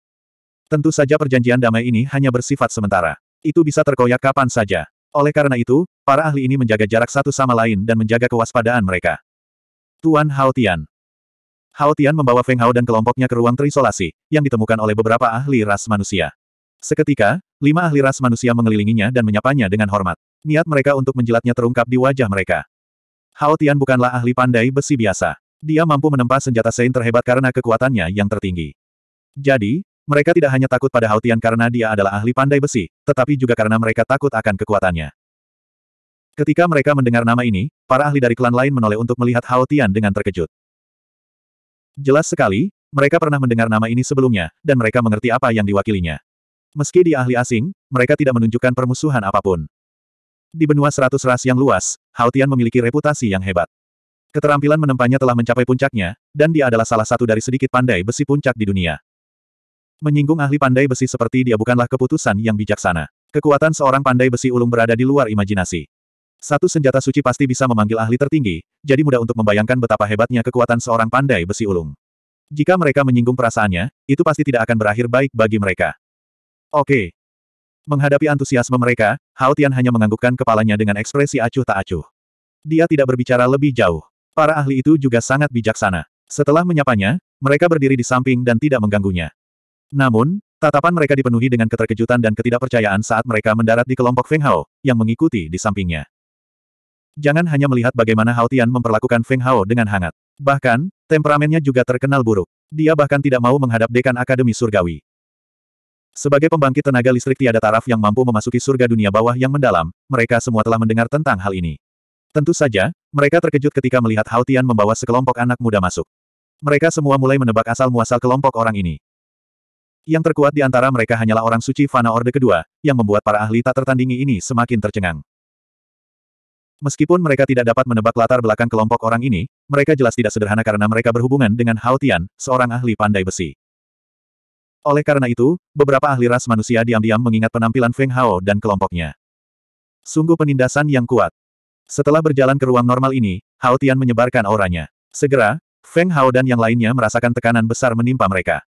Tentu saja perjanjian damai ini hanya bersifat sementara. Itu bisa terkoyak kapan saja. Oleh karena itu, para ahli ini menjaga jarak satu sama lain dan menjaga kewaspadaan mereka. Tuan Hao Tian. Hao Tian membawa Feng Hao dan kelompoknya ke ruang terisolasi, yang ditemukan oleh beberapa ahli ras manusia. Seketika, lima ahli ras manusia mengelilinginya dan menyapanya dengan hormat. Niat mereka untuk menjilatnya terungkap di wajah mereka. Hao Tian bukanlah ahli pandai besi biasa. Dia mampu menempa senjata Sein terhebat karena kekuatannya yang tertinggi. Jadi, mereka tidak hanya takut pada Hautian karena dia adalah ahli pandai besi, tetapi juga karena mereka takut akan kekuatannya. Ketika mereka mendengar nama ini, para ahli dari klan lain menoleh untuk melihat Hautian dengan terkejut. Jelas sekali, mereka pernah mendengar nama ini sebelumnya, dan mereka mengerti apa yang diwakilinya. Meski di ahli asing, mereka tidak menunjukkan permusuhan apapun. Di benua seratus ras yang luas, Hautian memiliki reputasi yang hebat. Keterampilan menempanya telah mencapai puncaknya, dan dia adalah salah satu dari sedikit pandai besi puncak di dunia. Menyinggung ahli pandai besi seperti dia bukanlah keputusan yang bijaksana. Kekuatan seorang pandai besi ulung berada di luar imajinasi. Satu senjata suci pasti bisa memanggil ahli tertinggi, jadi mudah untuk membayangkan betapa hebatnya kekuatan seorang pandai besi ulung. Jika mereka menyinggung perasaannya, itu pasti tidak akan berakhir baik bagi mereka. Oke. Menghadapi antusiasme mereka, Hao Tian hanya menganggukkan kepalanya dengan ekspresi acuh tak acuh. Dia tidak berbicara lebih jauh. Para ahli itu juga sangat bijaksana. Setelah menyapanya, mereka berdiri di samping dan tidak mengganggunya. Namun, tatapan mereka dipenuhi dengan keterkejutan dan ketidakpercayaan saat mereka mendarat di kelompok Feng Hao, yang mengikuti di sampingnya. Jangan hanya melihat bagaimana Hao Tian memperlakukan Feng Hao dengan hangat. Bahkan, temperamennya juga terkenal buruk. Dia bahkan tidak mau menghadap dekan Akademi Surgawi. Sebagai pembangkit tenaga listrik tiada taraf yang mampu memasuki surga dunia bawah yang mendalam, mereka semua telah mendengar tentang hal ini. Tentu saja, mereka terkejut ketika melihat Hao Tian membawa sekelompok anak muda masuk. Mereka semua mulai menebak asal-muasal kelompok orang ini. Yang terkuat di antara mereka hanyalah orang suci Fana Orde kedua, yang membuat para ahli tak tertandingi ini semakin tercengang. Meskipun mereka tidak dapat menebak latar belakang kelompok orang ini, mereka jelas tidak sederhana karena mereka berhubungan dengan Hao Tian, seorang ahli pandai besi. Oleh karena itu, beberapa ahli ras manusia diam-diam mengingat penampilan Feng Hao dan kelompoknya. Sungguh penindasan yang kuat. Setelah berjalan ke ruang normal ini, Hao Tian menyebarkan auranya. Segera, Feng Hao dan yang lainnya merasakan tekanan besar menimpa mereka.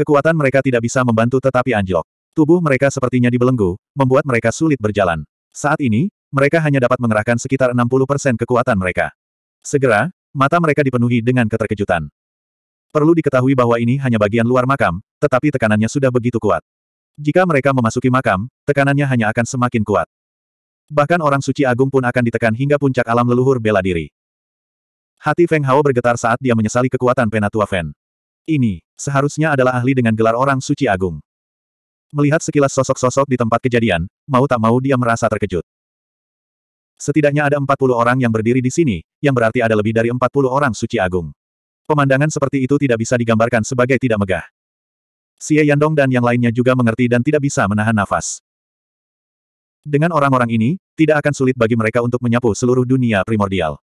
Kekuatan mereka tidak bisa membantu tetapi anjlok. Tubuh mereka sepertinya dibelenggu, membuat mereka sulit berjalan. Saat ini, mereka hanya dapat mengerahkan sekitar 60% kekuatan mereka. Segera, mata mereka dipenuhi dengan keterkejutan. Perlu diketahui bahwa ini hanya bagian luar makam, tetapi tekanannya sudah begitu kuat. Jika mereka memasuki makam, tekanannya hanya akan semakin kuat. Bahkan orang suci agung pun akan ditekan hingga puncak alam leluhur bela diri. Hati Feng Hao bergetar saat dia menyesali kekuatan Penatua Fen. Ini, seharusnya adalah ahli dengan gelar orang suci agung. Melihat sekilas sosok-sosok di tempat kejadian, mau tak mau dia merasa terkejut. Setidaknya ada 40 orang yang berdiri di sini, yang berarti ada lebih dari 40 orang suci agung. Pemandangan seperti itu tidak bisa digambarkan sebagai tidak megah. Xie Yandong dan yang lainnya juga mengerti dan tidak bisa menahan nafas. Dengan orang-orang ini, tidak akan sulit bagi mereka untuk menyapu seluruh dunia primordial.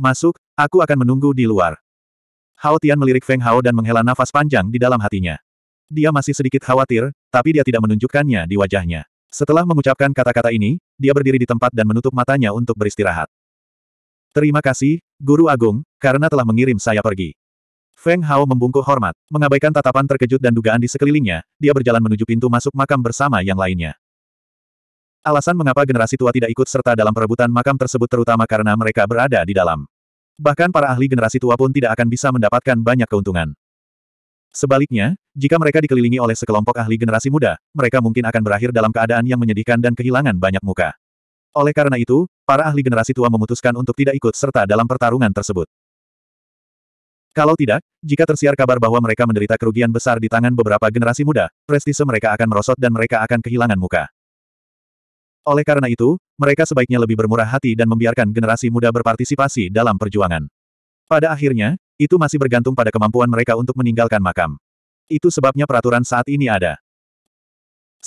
Masuk, aku akan menunggu di luar. Hao Tian melirik Feng Hao dan menghela nafas panjang di dalam hatinya. Dia masih sedikit khawatir, tapi dia tidak menunjukkannya di wajahnya. Setelah mengucapkan kata-kata ini, dia berdiri di tempat dan menutup matanya untuk beristirahat. Terima kasih, Guru Agung, karena telah mengirim saya pergi. Feng Hao membungkuk hormat, mengabaikan tatapan terkejut dan dugaan di sekelilingnya, dia berjalan menuju pintu masuk makam bersama yang lainnya. Alasan mengapa generasi tua tidak ikut serta dalam perebutan makam tersebut terutama karena mereka berada di dalam bahkan para ahli generasi tua pun tidak akan bisa mendapatkan banyak keuntungan. Sebaliknya, jika mereka dikelilingi oleh sekelompok ahli generasi muda, mereka mungkin akan berakhir dalam keadaan yang menyedihkan dan kehilangan banyak muka. Oleh karena itu, para ahli generasi tua memutuskan untuk tidak ikut serta dalam pertarungan tersebut. Kalau tidak, jika tersiar kabar bahwa mereka menderita kerugian besar di tangan beberapa generasi muda, prestise mereka akan merosot dan mereka akan kehilangan muka. Oleh karena itu, mereka sebaiknya lebih bermurah hati dan membiarkan generasi muda berpartisipasi dalam perjuangan. Pada akhirnya, itu masih bergantung pada kemampuan mereka untuk meninggalkan makam. Itu sebabnya peraturan saat ini ada.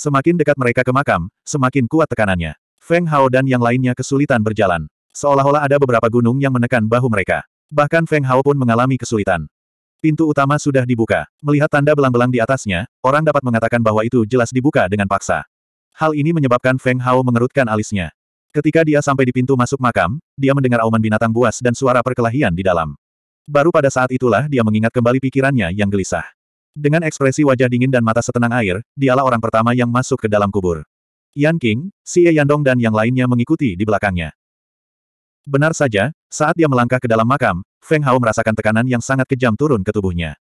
Semakin dekat mereka ke makam, semakin kuat tekanannya. Feng Hao dan yang lainnya kesulitan berjalan. Seolah-olah ada beberapa gunung yang menekan bahu mereka. Bahkan Feng Hao pun mengalami kesulitan. Pintu utama sudah dibuka. Melihat tanda belang-belang di atasnya, orang dapat mengatakan bahwa itu jelas dibuka dengan paksa. Hal ini menyebabkan Feng Hao mengerutkan alisnya. Ketika dia sampai di pintu masuk makam, dia mendengar auman binatang buas dan suara perkelahian di dalam. Baru pada saat itulah dia mengingat kembali pikirannya yang gelisah. Dengan ekspresi wajah dingin dan mata setenang air, dialah orang pertama yang masuk ke dalam kubur. Yan King, Si Xie Yandong dan yang lainnya mengikuti di belakangnya. Benar saja, saat dia melangkah ke dalam makam, Feng Hao merasakan tekanan yang sangat kejam turun ke tubuhnya.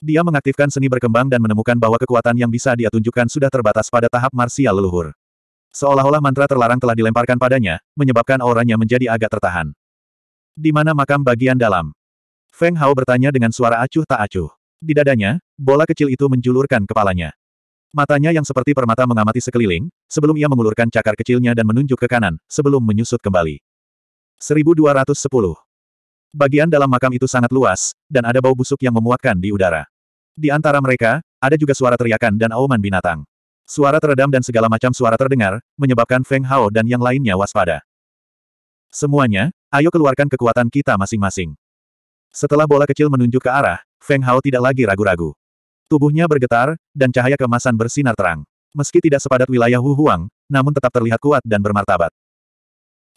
Dia mengaktifkan seni berkembang dan menemukan bahwa kekuatan yang bisa dia tunjukkan sudah terbatas pada tahap marsial leluhur. Seolah-olah mantra terlarang telah dilemparkan padanya, menyebabkan auranya menjadi agak tertahan. Di mana makam bagian dalam? Feng Hao bertanya dengan suara acuh tak acuh. Di dadanya, bola kecil itu menjulurkan kepalanya. Matanya yang seperti permata mengamati sekeliling, sebelum ia mengulurkan cakar kecilnya dan menunjuk ke kanan, sebelum menyusut kembali. 1210 Bagian dalam makam itu sangat luas, dan ada bau busuk yang memuatkan di udara. Di antara mereka, ada juga suara teriakan dan auman binatang. Suara teredam dan segala macam suara terdengar, menyebabkan Feng Hao dan yang lainnya waspada. Semuanya, ayo keluarkan kekuatan kita masing-masing. Setelah bola kecil menunjuk ke arah, Feng Hao tidak lagi ragu-ragu. Tubuhnya bergetar, dan cahaya kemasan bersinar terang. Meski tidak sepadat wilayah Hu Huang, namun tetap terlihat kuat dan bermartabat.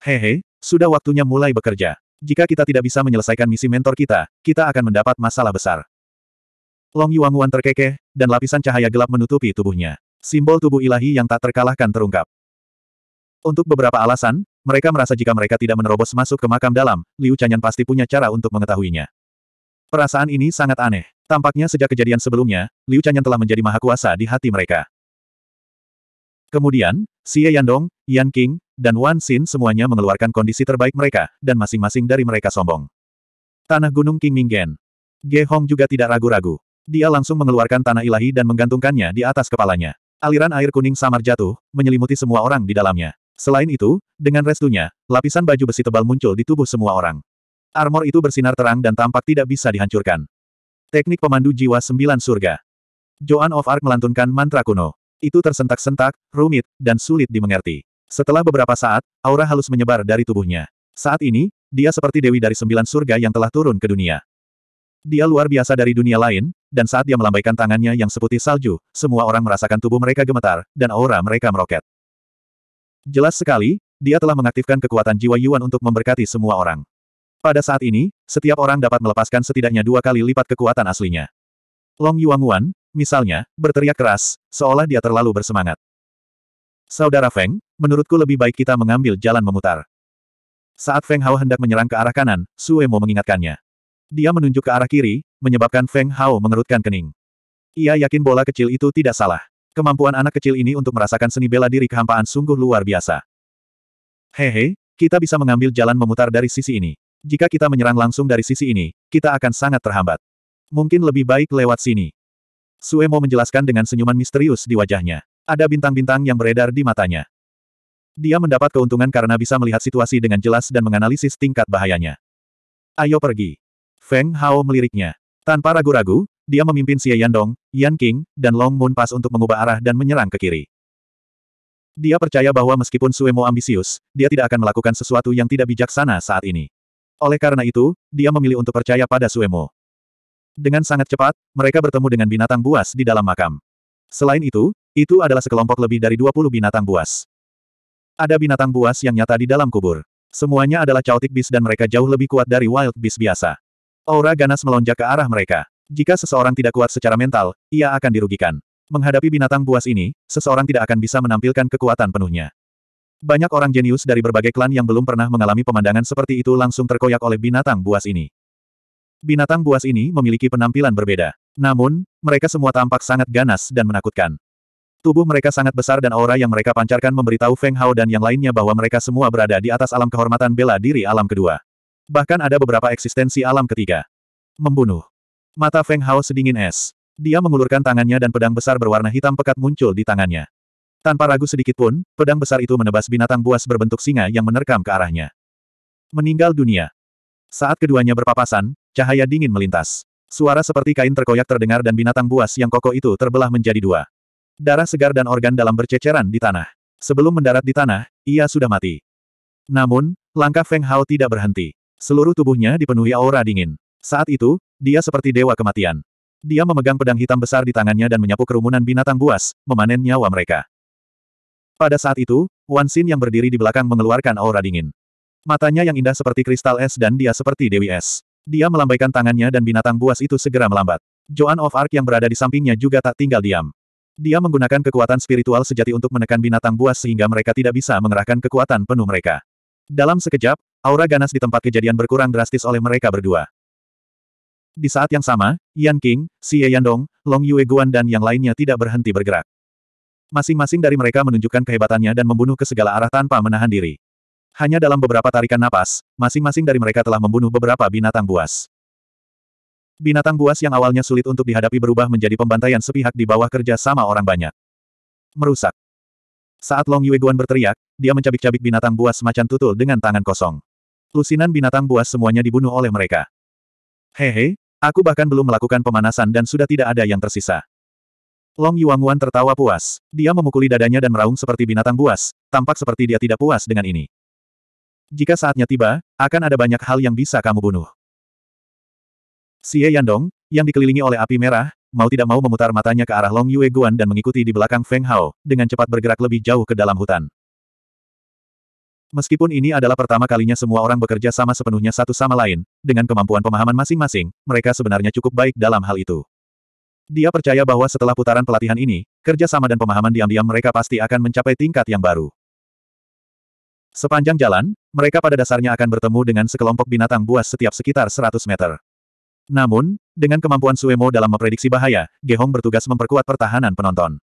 Hehe, sudah waktunya mulai bekerja. Jika kita tidak bisa menyelesaikan misi mentor kita, kita akan mendapat masalah besar. Long Wan terkekeh, dan lapisan cahaya gelap menutupi tubuhnya. Simbol tubuh ilahi yang tak terkalahkan terungkap. Untuk beberapa alasan, mereka merasa jika mereka tidak menerobos masuk ke makam dalam, Liu Chanyan pasti punya cara untuk mengetahuinya. Perasaan ini sangat aneh. Tampaknya sejak kejadian sebelumnya, Liu Chanyan telah menjadi maha kuasa di hati mereka. Kemudian, Xie Yandong, Yan King, dan Wan Xin semuanya mengeluarkan kondisi terbaik mereka, dan masing-masing dari mereka sombong. Tanah Gunung King Minggen. Ge Hong juga tidak ragu-ragu. Dia langsung mengeluarkan tanah ilahi dan menggantungkannya di atas kepalanya. Aliran air kuning samar jatuh, menyelimuti semua orang di dalamnya. Selain itu, dengan restunya, lapisan baju besi tebal muncul di tubuh semua orang. Armor itu bersinar terang dan tampak tidak bisa dihancurkan. Teknik pemandu jiwa sembilan surga. Joan of Arc melantunkan mantra kuno. Itu tersentak-sentak, rumit, dan sulit dimengerti. Setelah beberapa saat, aura halus menyebar dari tubuhnya. Saat ini, dia seperti dewi dari sembilan surga yang telah turun ke dunia. Dia luar biasa dari dunia lain, dan saat dia melambaikan tangannya yang seputih salju, semua orang merasakan tubuh mereka gemetar, dan aura mereka meroket. Jelas sekali, dia telah mengaktifkan kekuatan jiwa Yuan untuk memberkati semua orang. Pada saat ini, setiap orang dapat melepaskan setidaknya dua kali lipat kekuatan aslinya. Long Yuan. Misalnya, berteriak keras, seolah dia terlalu bersemangat. Saudara Feng, menurutku lebih baik kita mengambil jalan memutar. Saat Feng Hao hendak menyerang ke arah kanan, Sue Mo mengingatkannya. Dia menunjuk ke arah kiri, menyebabkan Feng Hao mengerutkan kening. Ia yakin bola kecil itu tidak salah. Kemampuan anak kecil ini untuk merasakan seni bela diri kehampaan sungguh luar biasa. Hehe, kita bisa mengambil jalan memutar dari sisi ini. Jika kita menyerang langsung dari sisi ini, kita akan sangat terhambat. Mungkin lebih baik lewat sini. Suemo menjelaskan dengan senyuman misterius di wajahnya. Ada bintang-bintang yang beredar di matanya. Dia mendapat keuntungan karena bisa melihat situasi dengan jelas dan menganalisis tingkat bahayanya. Ayo pergi. Feng Hao meliriknya. Tanpa ragu-ragu, dia memimpin Xie Yandong, Yan King, dan Long Moon Pass untuk mengubah arah dan menyerang ke kiri. Dia percaya bahwa meskipun Suemo ambisius, dia tidak akan melakukan sesuatu yang tidak bijaksana saat ini. Oleh karena itu, dia memilih untuk percaya pada Suemo. Dengan sangat cepat, mereka bertemu dengan binatang buas di dalam makam. Selain itu, itu adalah sekelompok lebih dari 20 binatang buas. Ada binatang buas yang nyata di dalam kubur. Semuanya adalah chaotic bis dan mereka jauh lebih kuat dari wild bis biasa. Aura ganas melonjak ke arah mereka. Jika seseorang tidak kuat secara mental, ia akan dirugikan. Menghadapi binatang buas ini, seseorang tidak akan bisa menampilkan kekuatan penuhnya. Banyak orang jenius dari berbagai klan yang belum pernah mengalami pemandangan seperti itu langsung terkoyak oleh binatang buas ini. Binatang buas ini memiliki penampilan berbeda. Namun, mereka semua tampak sangat ganas dan menakutkan. Tubuh mereka sangat besar dan aura yang mereka pancarkan memberitahu Feng Hao dan yang lainnya bahwa mereka semua berada di atas alam kehormatan bela diri alam kedua. Bahkan ada beberapa eksistensi alam ketiga. Membunuh. Mata Feng Hao sedingin es. Dia mengulurkan tangannya dan pedang besar berwarna hitam pekat muncul di tangannya. Tanpa ragu sedikit pun, pedang besar itu menebas binatang buas berbentuk singa yang menerkam ke arahnya. Meninggal dunia. Saat keduanya berpapasan, Cahaya dingin melintas. Suara seperti kain terkoyak terdengar dan binatang buas yang kokoh itu terbelah menjadi dua. Darah segar dan organ dalam berceceran di tanah. Sebelum mendarat di tanah, ia sudah mati. Namun, langkah Feng Hao tidak berhenti. Seluruh tubuhnya dipenuhi aura dingin. Saat itu, dia seperti dewa kematian. Dia memegang pedang hitam besar di tangannya dan menyapu kerumunan binatang buas, memanen nyawa mereka. Pada saat itu, Wan Xin yang berdiri di belakang mengeluarkan aura dingin. Matanya yang indah seperti kristal es dan dia seperti Dewi Es. Dia melambaikan tangannya dan binatang buas itu segera melambat. Joan of Arc yang berada di sampingnya juga tak tinggal diam. Dia menggunakan kekuatan spiritual sejati untuk menekan binatang buas sehingga mereka tidak bisa mengerahkan kekuatan penuh mereka. Dalam sekejap, aura ganas di tempat kejadian berkurang drastis oleh mereka berdua. Di saat yang sama, Yan King, Xie Yandong, Long Yue Guan dan yang lainnya tidak berhenti bergerak. Masing-masing dari mereka menunjukkan kehebatannya dan membunuh ke segala arah tanpa menahan diri. Hanya dalam beberapa tarikan napas, masing-masing dari mereka telah membunuh beberapa binatang buas. Binatang buas yang awalnya sulit untuk dihadapi berubah menjadi pembantaian sepihak di bawah kerja sama orang banyak. Merusak. Saat Long Yueguan berteriak, dia mencabik-cabik binatang buas semacam tutul dengan tangan kosong. Lusinan binatang buas semuanya dibunuh oleh mereka. Hehe, aku bahkan belum melakukan pemanasan dan sudah tidak ada yang tersisa. Long Yuanguan tertawa puas. Dia memukuli dadanya dan meraung seperti binatang buas, tampak seperti dia tidak puas dengan ini. Jika saatnya tiba, akan ada banyak hal yang bisa kamu bunuh. Xie Yandong, yang dikelilingi oleh api merah, mau tidak mau memutar matanya ke arah Long Yue Guan dan mengikuti di belakang Feng Hao, dengan cepat bergerak lebih jauh ke dalam hutan. Meskipun ini adalah pertama kalinya semua orang bekerja sama sepenuhnya satu sama lain, dengan kemampuan pemahaman masing-masing, mereka sebenarnya cukup baik dalam hal itu. Dia percaya bahwa setelah putaran pelatihan ini, kerjasama dan pemahaman diam-diam mereka pasti akan mencapai tingkat yang baru. Sepanjang jalan, mereka pada dasarnya akan bertemu dengan sekelompok binatang buas setiap sekitar 100 meter. Namun, dengan kemampuan Suemo dalam memprediksi bahaya, Gehong bertugas memperkuat pertahanan penonton.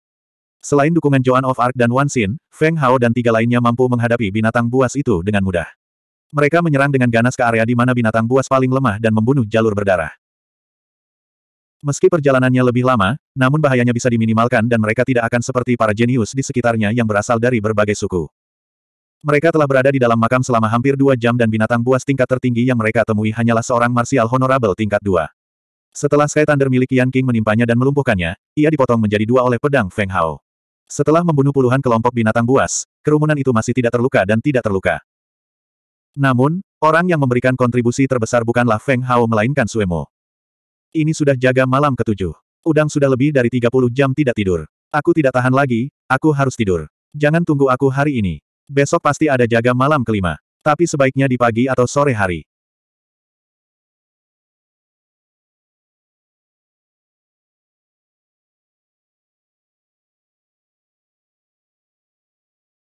Selain dukungan Joan of Arc dan Wan Xin, Feng Hao dan tiga lainnya mampu menghadapi binatang buas itu dengan mudah. Mereka menyerang dengan ganas ke area di mana binatang buas paling lemah dan membunuh jalur berdarah. Meski perjalanannya lebih lama, namun bahayanya bisa diminimalkan dan mereka tidak akan seperti para jenius di sekitarnya yang berasal dari berbagai suku. Mereka telah berada di dalam makam selama hampir dua jam dan binatang buas tingkat tertinggi yang mereka temui hanyalah seorang marsial honorable tingkat dua. Setelah Sky Thunder milik Yan King menimpanya dan melumpuhkannya, ia dipotong menjadi dua oleh pedang Feng Hao. Setelah membunuh puluhan kelompok binatang buas, kerumunan itu masih tidak terluka dan tidak terluka. Namun, orang yang memberikan kontribusi terbesar bukanlah Feng Hao melainkan Suemo. Ini sudah jaga malam ketujuh. Udang sudah lebih dari 30 jam tidak tidur. Aku tidak tahan lagi, aku harus tidur. Jangan tunggu aku hari ini. Besok pasti ada jaga malam kelima. Tapi sebaiknya di pagi atau sore hari.